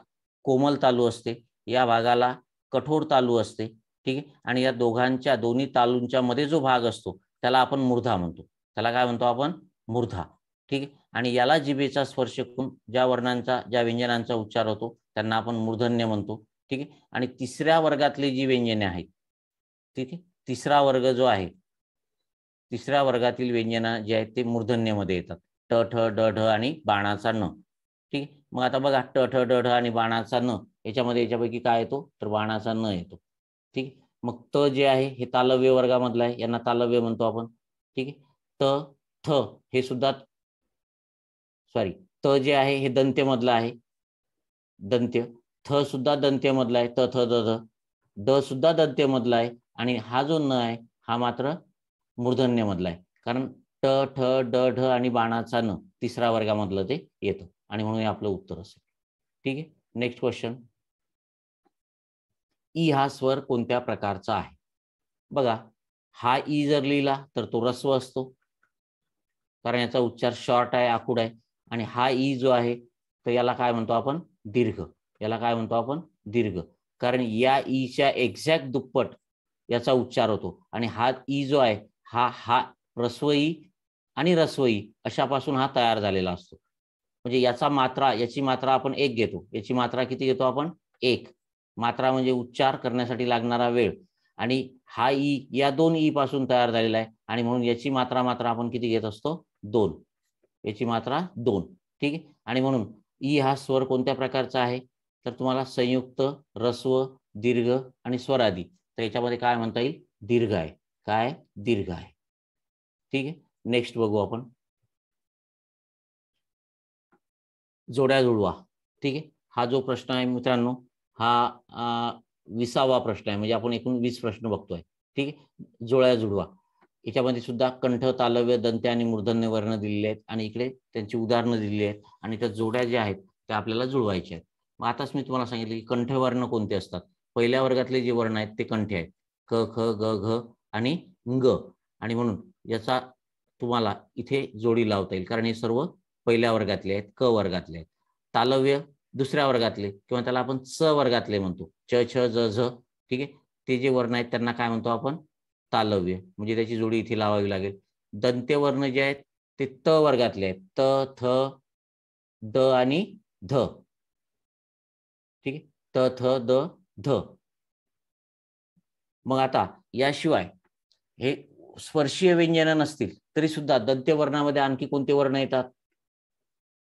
कोमल तालू असते या भागाला कठोर तालू असते ठीक आहे आणि या दोघांच्या दोन्ही तालूंच्या मध्ये जो भाग असतो त्याला आपण मूर्धा म्हणतो त्याला काय म्हणतो आपण मूर्धा ठीक आहे आणि याला जिभेचा स्पर्श करून ज्या वर्णांचा ज्या व्यंजनांचा उच्चार होतो त्यांना आपण मूर्धन्य म्हणतो ठीक आहे आणि तिसऱ्या वर्गातली जी व्यंजने आहेत ठीक आहे तिसरा वर्ग जो आहे तिसऱ्या वर्गातील व्यंजना जे आहेत ते मूर्धन्यमध्ये येतात ट ठ ड ढ आणि बाणाचा न ठीक मग आता बघा ट ठ ढ आणि बाणाचा न याच्यामध्ये याच्यापैकी काय येतो तर बाणाचा न येतो ठीक मग त जे आहे हे तालव्य वर्गामधलं आहे यांना तालव्य म्हणतो आपण ठीक आहे त थ हे सुद्धा सॉरी त जे आहे हे दंत्यमधलं आहे दंत्य थ सुद्धा दंत्यमधला आहे त थ द द सुद्धा दंत्यमधला आहे आणि हा जो न आहे हा मात्र मूर्धन्यमधला आहे कारण ट ठ ड ढ आणि बाणाचा न तिसऱ्या वर्गामधलं ते येतं आणि म्हणून हे आपलं उत्तर असेल ठीक आहे नेक्स्ट क्वेश्चन ई हा स्वर कोणत्या प्रकारचा आहे बघा हा ई जर लिहिला तर तो रस्व असतो कारण याचा उच्चार शॉर्ट आहे आकुड आहे आणि हा ई जो आहे तर याला काय म्हणतो आपण दीर्घ याला काय म्हणतो आपण दीर्घ कारण या ईच्या एक्झॅक्ट दुप्पट याचा उच्चार होतो आणि हा ई जो आहे हा हा रस्वई आणि रस्वई अशापासून हा तयार झालेला असतो म्हणजे याचा मात्रा याची मात्रा आपण एक घेतो याची मात्रा किती घेतो आपण एक मात्रा म्हणजे उच्चार करण्यासाठी लागणारा वेळ आणि हा ई या दोन ई पासून तयार झालेला आहे आणि म्हणून याची मात्रा मात्रा आपण किती घेत असतो दोन याची मात्रा दोन ठीक आहे आणि म्हणून ई हा स्वर कोणत्या प्रकारचा आहे तर तुम्हाला संयुक्त रस्व दीर्घ आणि स्वरादी तर याच्यामध्ये काय म्हणता येईल दीर्घ आहे काय दीर्घ आहे ठीक आहे नेक्स्ट बघू आपण जोड्या जुळवा ठीक आहे हा जो प्रश्न आहे मित्रांनो हा विसावा प्रश्न आहे म्हणजे आपण एकूण वीस प्रश्न बघतोय ठीक आहे जोड्या जुळवा याच्यामध्ये सुद्धा कंठ तालव्य दंत्य आणि मूर्धन्य वर्ण दिलेले आहेत आणि इकडे त्यांची उदाहरणं दिलेली आहेत आणि त्या जोड्या ज्या आहेत त्या आपल्याला जुळवायच्या आहेत मग आताच मी तुम्हाला सांगितलं की कंठवर्ण कोणते असतात पहिल्या वर्गातले जे वर्ण आहेत ते कंठे आहेत क ख ग घ आणि ग आणि म्हणून याचा तुम्हाला इथे जोडी लावता येईल कारण हे सर्व पहिल्या वर्गातले आहेत क वर्गातले आहेत तालव्य दुसऱ्या वर्गातले किंवा त्याला आपण च वर्गातले म्हणतो च छ ज झ ठीक आहे ते जे वर्ण आहेत त्यांना काय म्हणतो आपण तालव्य म्हणजे त्याची जोडी इथे लावावी लागेल दंते वर्ण जे आहेत ते त वर्गातले आहेत त थ द आणि ध ठीक आहे त थ द ध मग आता याशिवाय हे स्पर्शीय व्यंजन नसतील तरी सुद्धा दंत्यवर्णामध्ये आणखी कोणते वर्ण येतात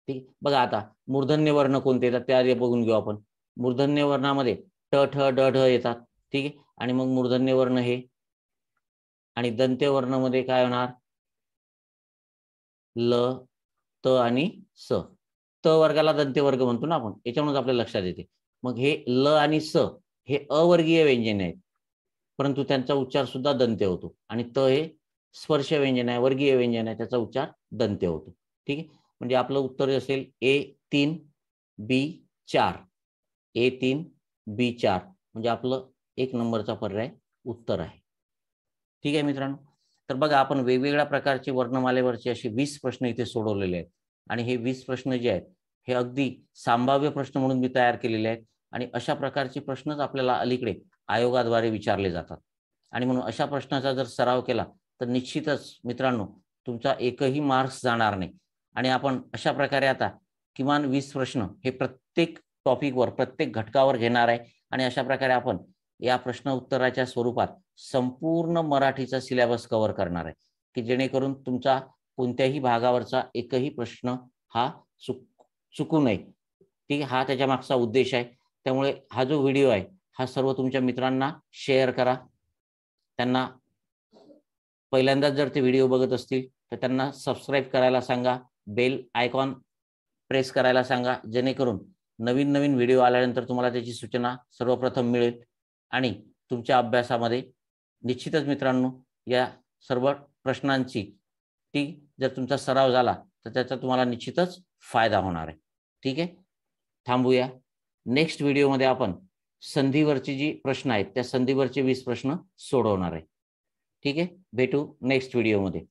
ठीक बघा आता मूर्धन्य वर्ण कोणते येतात त्या बघून घेऊ आपण मूर्धन्य वर्णामध्ये ट ठ ड ढ येतात ठीक आहे आणि मग मूर्धन्य वर्ण हे आणि दंत्य मध्ये काय होणार ल त आणि स त वर्गाला दंत्य वर्ग म्हणतो ना आपण याच्यामुळे आपल्याला लक्षात येते मग हे ल आणि स हे अवर्गीय व्यंजन आहेत परंतु त्यांचा उच्चार सुद्धा दंत्य होतो आणि त हे स्पर्श व्यंजन आहे वर्गीय व्यंजन आहे त्याचा उच्चार दंत्य होतो ठीक आहे म्हणजे आपलं उत्तर असेल ए तीन बी चार ए तीन बी चार म्हणजे आपलं एक नंबरचा पर्याय उत्तर आहे ठीक आहे मित्रांनो तर बघा आपण वेगवेगळ्या प्रकारचे वर्णमालेवरचे असे वीस प्रश्न इथे सोडवलेले आहेत आणि हे वीस प्रश्न जे आहेत हे अगदी संभाव्य प्रश्न म्हणून मी तयार केलेले आहेत आणि अशा प्रकारचे प्रश्नच आपल्याला अलीकडे आयोगाद्वारे विचारले जातात आणि म्हणून अशा प्रश्नाचा जर सराव केला तर निश्चितच मित्रांनो तुमचा एकही मार्क्स जाणार नाही आणि आपण अशा प्रकारे आता किमान वीस प्रश्न हे प्रत्येक टॉपिकवर प्रत्येक घटकावर घेणार आहे आणि अशा प्रकारे आपण या प्रश्न उत्तराच्या स्वरूपात संपूर्ण मराठीचा सिलेबस कव्हर करणार आहे की जेणेकरून तुमचा कोणत्याही भागावरचा एकही प्रश्न हा चुक चुकू नये ठीक हा त्याच्या मागचा उद्देश आहे त्यामुळे हा जो व्हिडिओ आहे हा सर्व तुमच्या मित्रांना शेअर करा त्यांना पहिल्यांदाच जर ते व्हिडिओ बघत असतील तर त्यांना सबस्क्राईब करायला सांगा बेल आयकॉन प्रेस करायला सांगा जेणेकरून नवीन नवीन व्हिडिओ आल्यानंतर तुम्हाला त्याची सूचना सर्वप्रथम मिळेल आणि तुमच्या अभ्यासामध्ये निश्चितच मित्रांनो या सर्व प्रश्नांची ती जर तुमचा सराव झाला तर त्याचा तुम्हाला निश्चितच फायदा होणार आहे ठीक आहे थांबूया नेक्स्ट व्हिडिओमध्ये आपण संधीवरची जी प्रश्न आहेत त्या संधीवरचे वीस प्रश्न सोडवणार आहे ठीक आहे भेटू नेक्स्ट व्हिडिओमध्ये